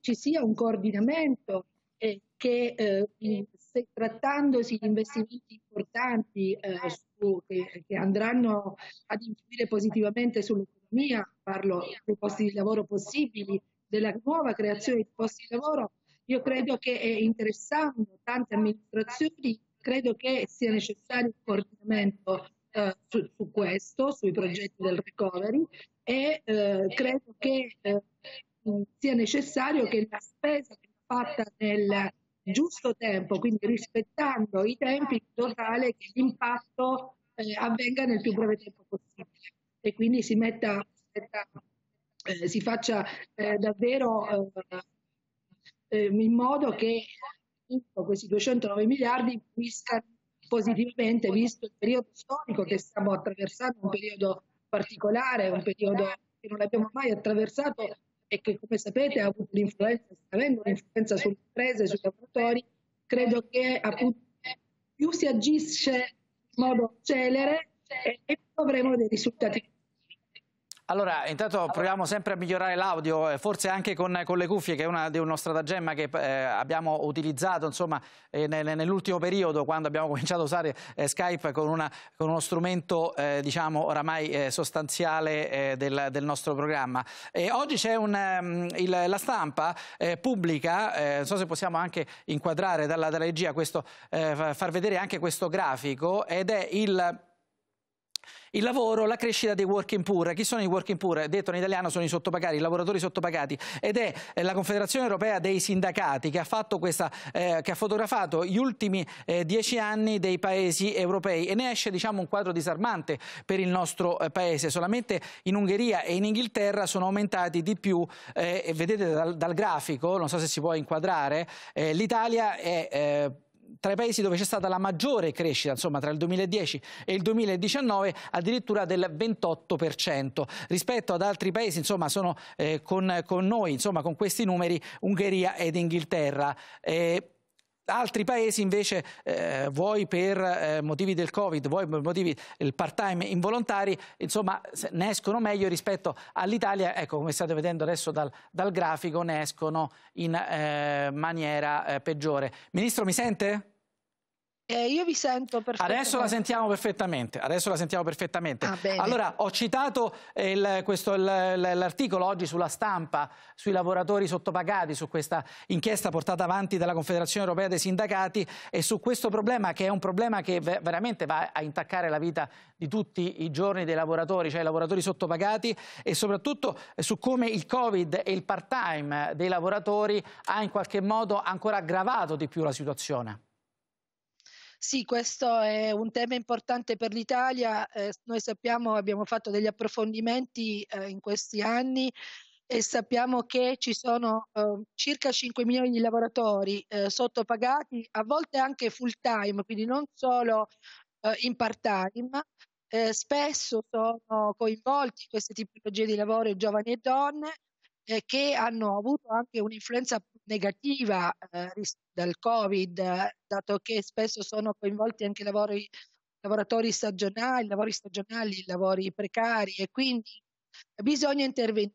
ci sia un coordinamento e che eh, se, trattandosi di investimenti importanti eh, su, che, che, andranno ad influire positivamente sull'economia, dell'economia, parlo dei posti di lavoro possibili, della nuova creazione di posti di lavoro, io credo che interessando tante amministrazioni, credo che sia necessario un coordinamento eh, su, su, questo, sui progetti del recovery e eh, credo che eh, mm, sia necessario che la spesa fatta nel giusto tempo, quindi rispettando i tempi, in totale che l'impatto eh, avvenga nel più breve tempo possibile e quindi si metta, eh, si faccia eh, davvero eh, eh in modo che questi 209 miliardi viscano positivamente, visto il periodo storico che stiamo attraversando, un periodo particolare, un periodo che non abbiamo mai attraversato e che come sapete ha avuto un'influenza, sta avendo un'influenza sulle imprese, sui lavoratori, credo che appunto più si agisce in modo celere e più avremo dei risultati più.
Allora, intanto allora. proviamo sempre a migliorare l'audio, eh, forse anche con, con, le cuffie, che è una, di un stratagemma che eh, abbiamo utilizzato eh, nell'ultimo periodo, quando abbiamo cominciato a usare eh, Skype con, una, con, uno strumento eh, diciamo, oramai eh, sostanziale del, del, nostro programma. E oggi c'è um, la stampa pubblica, non so se possiamo anche inquadrare dalla, dalla regia, questo, far vedere anche questo grafico, ed è il il lavoro, la crescita dei working poor. Chi sono i working poor? Detto in italiano sono i sottopagati, i lavoratori sottopagati. Ed è eh, la Confederazione Europea dei Sindacati che ha, questa, eh, che ha fotografato gli ultimi eh, dieci anni dei paesi europei e ne esce diciamo, un quadro disarmante per il nostro eh, paese. Solamente in Ungheria e in Inghilterra sono aumentati di più, eh, vedete dal, dal, grafico, non so se si può inquadrare, eh, l'Italia è tra i paesi dove c'è stata la maggiore crescita, insomma tra il 2010 e il 2019 addirittura del 28%. Rispetto ad altri paesi, insomma, sono eh, con, con, noi, insomma, con questi numeri, Ungheria ed Inghilterra. Eh, Altri paesi invece, eh, vuoi per eh, motivi del Covid, vuoi per motivi del part-time involontari, insomma ne escono meglio rispetto all'Italia. Ecco, come state vedendo adesso dal, dal grafico, ne escono in eh, maniera eh, peggiore. Ministro, mi sente?
Eh, io vi sento perfettamente. Adesso la
sentiamo perfettamente. La sentiamo perfettamente. Ah, allora, ho citato l'articolo oggi sulla stampa, sui lavoratori sottopagati, su questa inchiesta portata avanti dalla Confederazione Europea dei Sindacati e su questo problema che è un problema che veramente va a intaccare la vita di tutti i giorni dei lavoratori, cioè i lavoratori sottopagati e soprattutto su come il Covid e il part-time dei lavoratori ha in qualche modo ancora aggravato di più la situazione.
Sì, questo è un tema importante per l'Italia. Eh, noi sappiamo, abbiamo fatto degli approfondimenti eh, in questi anni e sappiamo che ci sono eh, circa 5 milioni di lavoratori eh, sottopagati, a volte anche full time, quindi non solo eh, in part time. Eh, spesso sono coinvolti in queste tipologie di lavoro giovani e donne che hanno avuto anche un'influenza negativa eh, dal Covid, dato che spesso sono coinvolti anche lavori, lavoratori stagionali, lavori stagionali, lavori precari e quindi bisogna intervenire.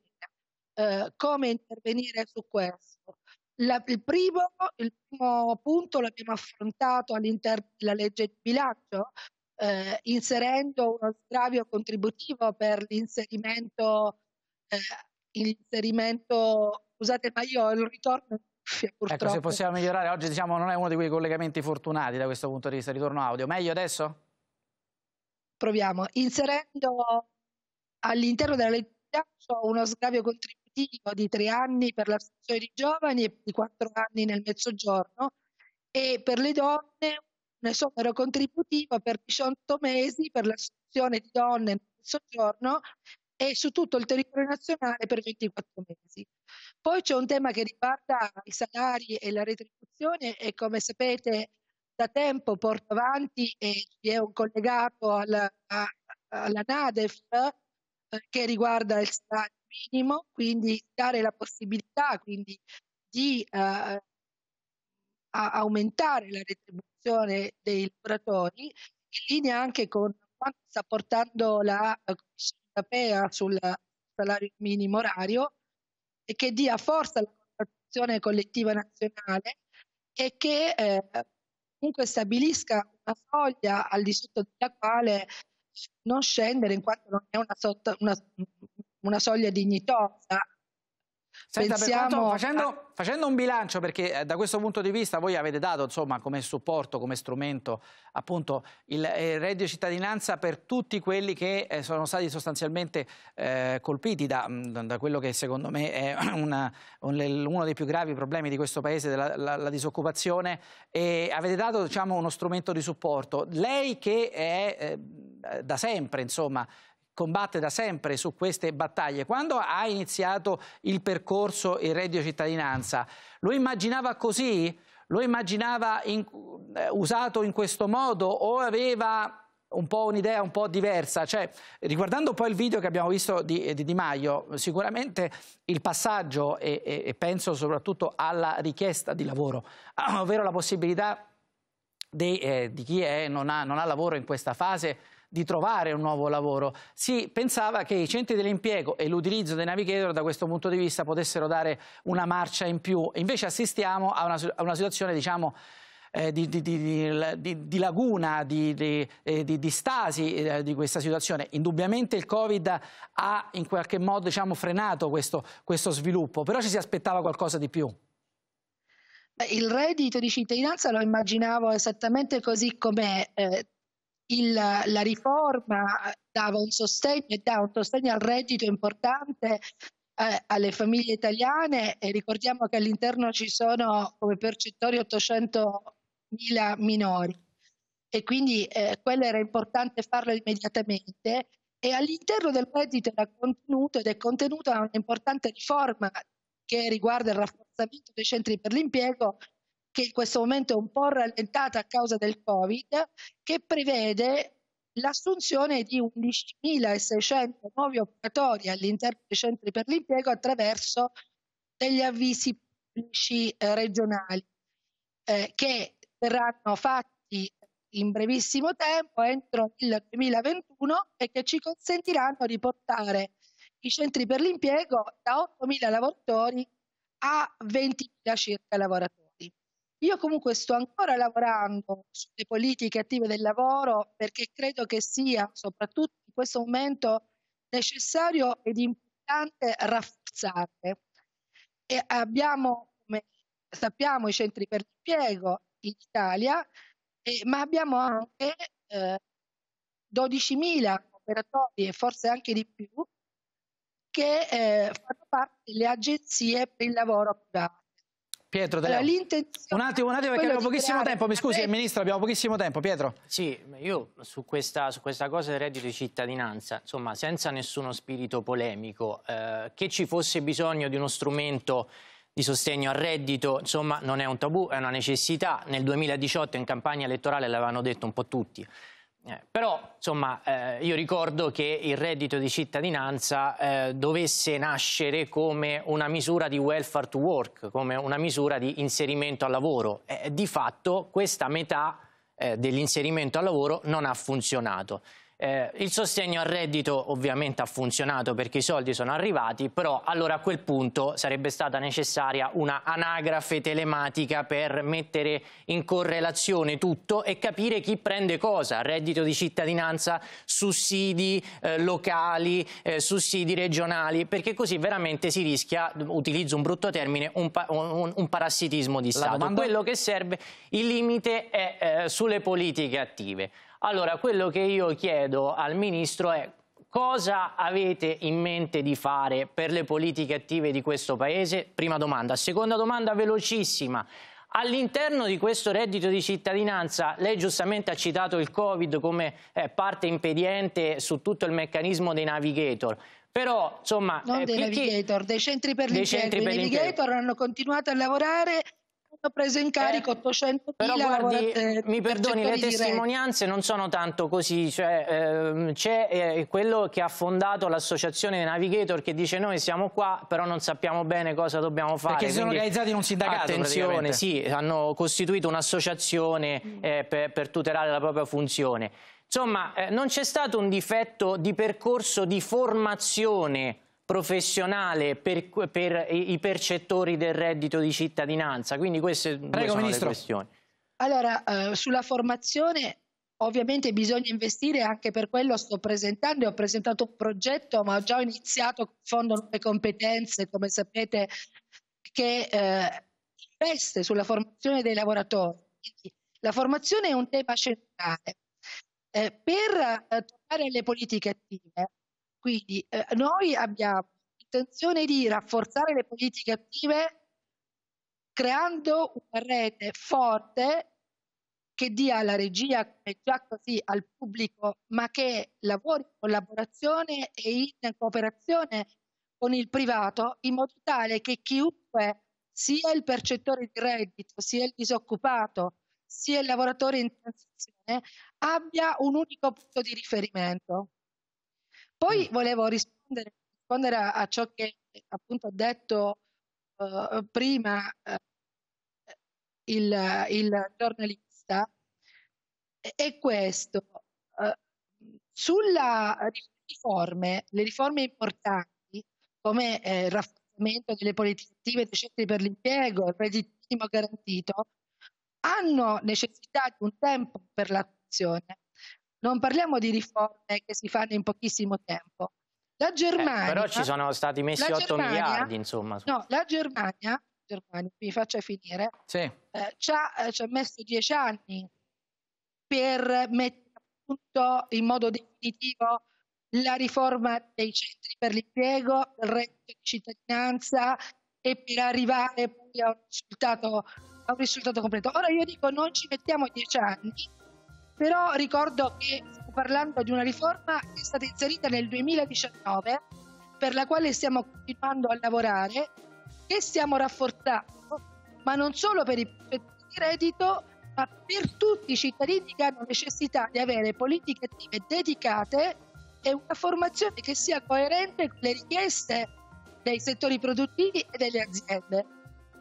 Eh, come intervenire su questo? La, il, primo, il, primo, punto l'abbiamo affrontato all'interno della legge di bilancio, eh, inserendo uno sgravio contributivo per l'inserimento, eh, l'inserimento Scusate, ma io il ritorno Purtroppo. Ecco, se possiamo
migliorare, oggi diciamo non è uno di quei collegamenti fortunati da questo punto di vista, ritorno audio. Meglio adesso?
Proviamo. Inserendo all'interno della legge uno sgravio contributivo di tre anni per l'assunzione di giovani e di quattro anni nel mezzogiorno e per le donne un esonero contributivo per 18 mesi per l'assunzione di donne nel mezzogiorno e su tutto il territorio nazionale per 24 mesi. Poi c'è un tema che riguarda i salari e la retribuzione e come sapete da tempo porto avanti e è un collegato alla, alla NADEF eh, che riguarda il salario minimo, quindi dare la possibilità quindi, di eh, aumentare la retribuzione dei lavoratori in linea anche con quanto sta portando la Commissione eh, europea sul salario minimo orario e che dia forza alla contrattazione collettiva nazionale e che eh, comunque stabilisca una soglia al di sotto della quale non scendere in quanto non è una, sotto, una, una soglia dignitosa Senta, Pensiamo... per quanto, facendo,
facendo, un bilancio, perché eh, da questo punto di vista voi avete dato insomma, come supporto, come strumento, appunto il, eh, il reddito cittadinanza per tutti quelli che eh, sono stati sostanzialmente eh, colpiti da, mm, da, quello che secondo me è una, un, uno dei più gravi problemi di questo Paese, della, la, la disoccupazione, e avete dato diciamo, uno strumento di supporto. Lei che è eh, da sempre insomma, combatte da sempre su queste battaglie. Quando ha iniziato il percorso il reddito cittadinanza, lo immaginava così? Lo immaginava in, eh, usato in questo modo o aveva un po' un'idea un po' diversa, cioè riguardando poi il video che abbiamo visto di eh, Di, di Maio, sicuramente il passaggio e, e, e penso soprattutto alla richiesta di lavoro, ovvero la possibilità di, eh, di chi è, non, ha, non, ha, lavoro in questa fase di trovare un nuovo lavoro. Si pensava che i centri dell'impiego e l'utilizzo dei navigator da questo punto di vista potessero dare una marcia in più. Invece assistiamo a una, a una situazione, diciamo, eh, di, di, di, di, laguna, di, eh, stasi eh, di questa situazione. Indubbiamente il Covid ha in qualche modo diciamo, frenato questo, questo sviluppo, però ci si aspettava qualcosa di più.
il reddito di cittadinanza lo immaginavo esattamente così com'è, eh, il, la riforma dava un sostegno e dà un sostegno al reddito importante eh, alle famiglie italiane e ricordiamo che all'interno ci sono come percettori 800.000 minori e quindi eh, quello era importante farlo immediatamente e all'interno del reddito era contenuto ed è contenuta un'importante riforma che riguarda il rafforzamento dei centri per l'impiego che in questo momento è un po' rallentata a causa del Covid, che prevede l'assunzione di 11.600 nuovi operatori all'interno dei centri per l'impiego attraverso degli avvisi pubblici eh, regionali eh, che verranno fatti in brevissimo tempo, entro il 2021, e che ci consentiranno di portare i centri per l'impiego da 8.000 lavoratori a 20.000 circa lavoratori. Io comunque sto ancora lavorando sulle politiche attive del lavoro perché credo che sia, soprattutto in questo momento, necessario ed importante rafforzarle. E abbiamo, come sappiamo, i centri per l'impiego in Italia, eh, ma abbiamo anche eh, 12.000 operatori e forse anche di più che eh, fanno parte delle agenzie per il lavoro privato.
Pietro, allora, un attimo, un attimo perché abbiamo pochissimo creare... tempo, mi scusi Ministro, abbiamo pochissimo tempo, Pietro. Sì,
io su questa, su questa, cosa del reddito di cittadinanza, insomma, senza nessuno spirito polemico, eh, che ci fosse bisogno di uno strumento di sostegno al reddito, insomma, non è un tabù, è una necessità. Nel 2018 in campagna elettorale l'avevano detto un po' tutti. Eh, però, insomma, eh, io ricordo che il reddito di cittadinanza eh, dovesse nascere come una misura di welfare to work, come una misura di inserimento al lavoro. Eh, di fatto questa metà eh, dell'inserimento al lavoro non ha funzionato. Eh, il sostegno al reddito ovviamente ha funzionato perché i soldi sono arrivati, però allora a quel punto sarebbe stata necessaria una anagrafe telematica per mettere in correlazione tutto e capire chi prende cosa, reddito di cittadinanza, sussidi eh, locali, eh, sussidi regionali, perché così veramente si rischia, utilizzo un brutto termine, un, pa un, un parassitismo di Stato. Domanda... Quello che serve, il limite è eh, sulle politiche attive. Allora, quello che io chiedo al Ministro è cosa avete in mente di fare per le politiche attive di questo Paese? Prima domanda. Seconda domanda velocissima. All'interno di questo reddito di cittadinanza, lei giustamente ha citato il Covid come eh, parte impediente su tutto il meccanismo dei navigator. Però,
insomma, non eh, dei perché... navigator, dei centri per l'interno. I navigator hanno continuato a lavorare stata presa in carico eh, 800 però guardi, mi perdoni, le testimonianze
non sono tanto così, cioè, ehm, c'è eh, quello che ha fondato l'associazione Navigator che dice noi siamo qua però non sappiamo bene cosa dobbiamo fare. Perché si sono organizzati in un sindacato Attenzione, sì, hanno costituito un'associazione mm. Eh, per, per tutelare la propria funzione. Insomma, eh, non c'è stato un difetto di percorso di formazione professionale per, per i percettori del reddito di cittadinanza. Quindi queste Prego, sono ministro. le questioni.
Allora, eh, sulla formazione ovviamente bisogna investire anche per quello sto presentando, ho presentato un progetto ma ho già iniziato con il Fondo Nuove Competenze, come sapete, che eh, investe sulla formazione dei lavoratori. La formazione è un tema centrale. Eh, per eh, tornare alle politiche attive, quindi eh, noi abbiamo intenzione di rafforzare le politiche attive creando una rete forte che dia la regia, come già così, al pubblico, ma che lavori in collaborazione e in cooperazione con il privato, in modo tale che chiunque, sia il percettore di reddito, sia il disoccupato, sia il lavoratore in transizione, abbia un unico punto di riferimento. Poi mm. volevo rispondere, rispondere a, a, ciò che appunto ha detto eh, prima eh, il, il, giornalista, è questo. Eh, sulla riforme, le riforme importanti, come eh, il rafforzamento delle politiche attive dei centri per l'impiego, il reddito garantito, hanno necessità di un tempo per l'attuazione non parliamo di riforme che si fanno in pochissimo tempo. La eh, Germania... Eh, però ci sono
stati messi 8 miliardi, insomma.
No, la Germania, Germania mi faccia finire, sì. eh, ci, ha, eh, ci, ha, messo 10 anni per mettere a punto in modo definitivo la riforma dei centri per l'impiego, del reddito di cittadinanza e per arrivare poi a un risultato, a un risultato completo. Ora io dico non ci mettiamo 10 anni, però ricordo che stiamo parlando di una riforma che è stata inserita nel 2019, per la quale stiamo continuando a lavorare, che stiamo rafforzando, ma non solo per i progetti di reddito, ma per tutti i cittadini che hanno necessità di avere politiche attive dedicate e una formazione che sia coerente con le richieste dei settori produttivi e delle aziende.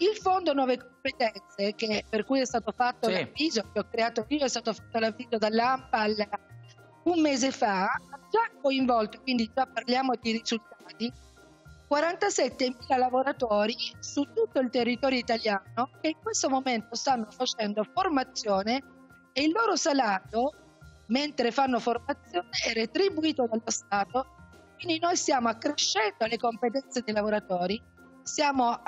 Il fondo Nuove Competenze, che, per cui è stato fatto sì. l'avviso, che ho creato io, è stato fatto l'avviso dall'AMPAL un mese fa, ha già coinvolto, quindi già parliamo di risultati, 47.000 lavoratori su tutto il territorio italiano che in questo momento stanno facendo formazione e il loro salario, mentre fanno formazione, è retribuito dallo Stato. Quindi noi stiamo accrescendo le competenze dei lavoratori, stiamo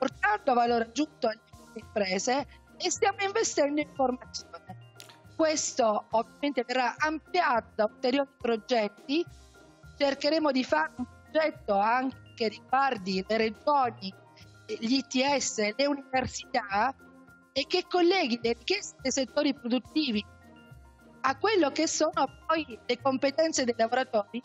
portando valore aggiunto alle imprese e stiamo investendo in formazione. Questo ovviamente verrà ampliato da ulteriori progetti, cercheremo di fare un progetto anche che riguardi le regioni, gli ITS, le università e che colleghi le richieste dei settori produttivi a quello che sono poi le competenze dei lavoratori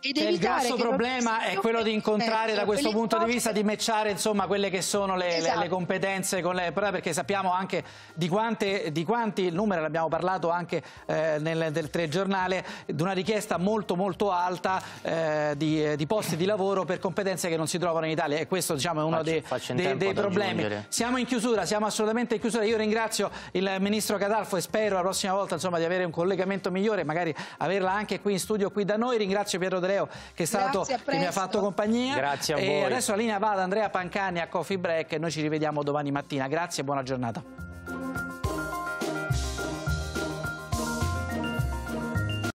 ed cioè, il grosso problema è quello di incontrare da questo punto
di vista, di matchare insomma, quelle che sono le, esatto. le, le esatto. competenze con le perché sappiamo anche di, quante, di quanti, il numero l'abbiamo parlato anche eh, nel, del telegiornale, di una richiesta molto molto alta eh, di, eh, di, posti di lavoro per competenze che non si trovano in Italia e questo diciamo, è uno faccio, dei, faccio dei, dei problemi. Siamo in chiusura, siamo assolutamente in chiusura, io ringrazio il Ministro Cadalfo e spero la prossima volta insomma, di avere un collegamento migliore, magari averla anche qui in studio qui da noi, ringrazio Pietro De Andreo che, stato, che mi ha fatto compagnia. Grazie a voi. E adesso la linea va ad Andrea Pancani a Coffee Break e noi ci rivediamo domani mattina. Grazie e buona
giornata.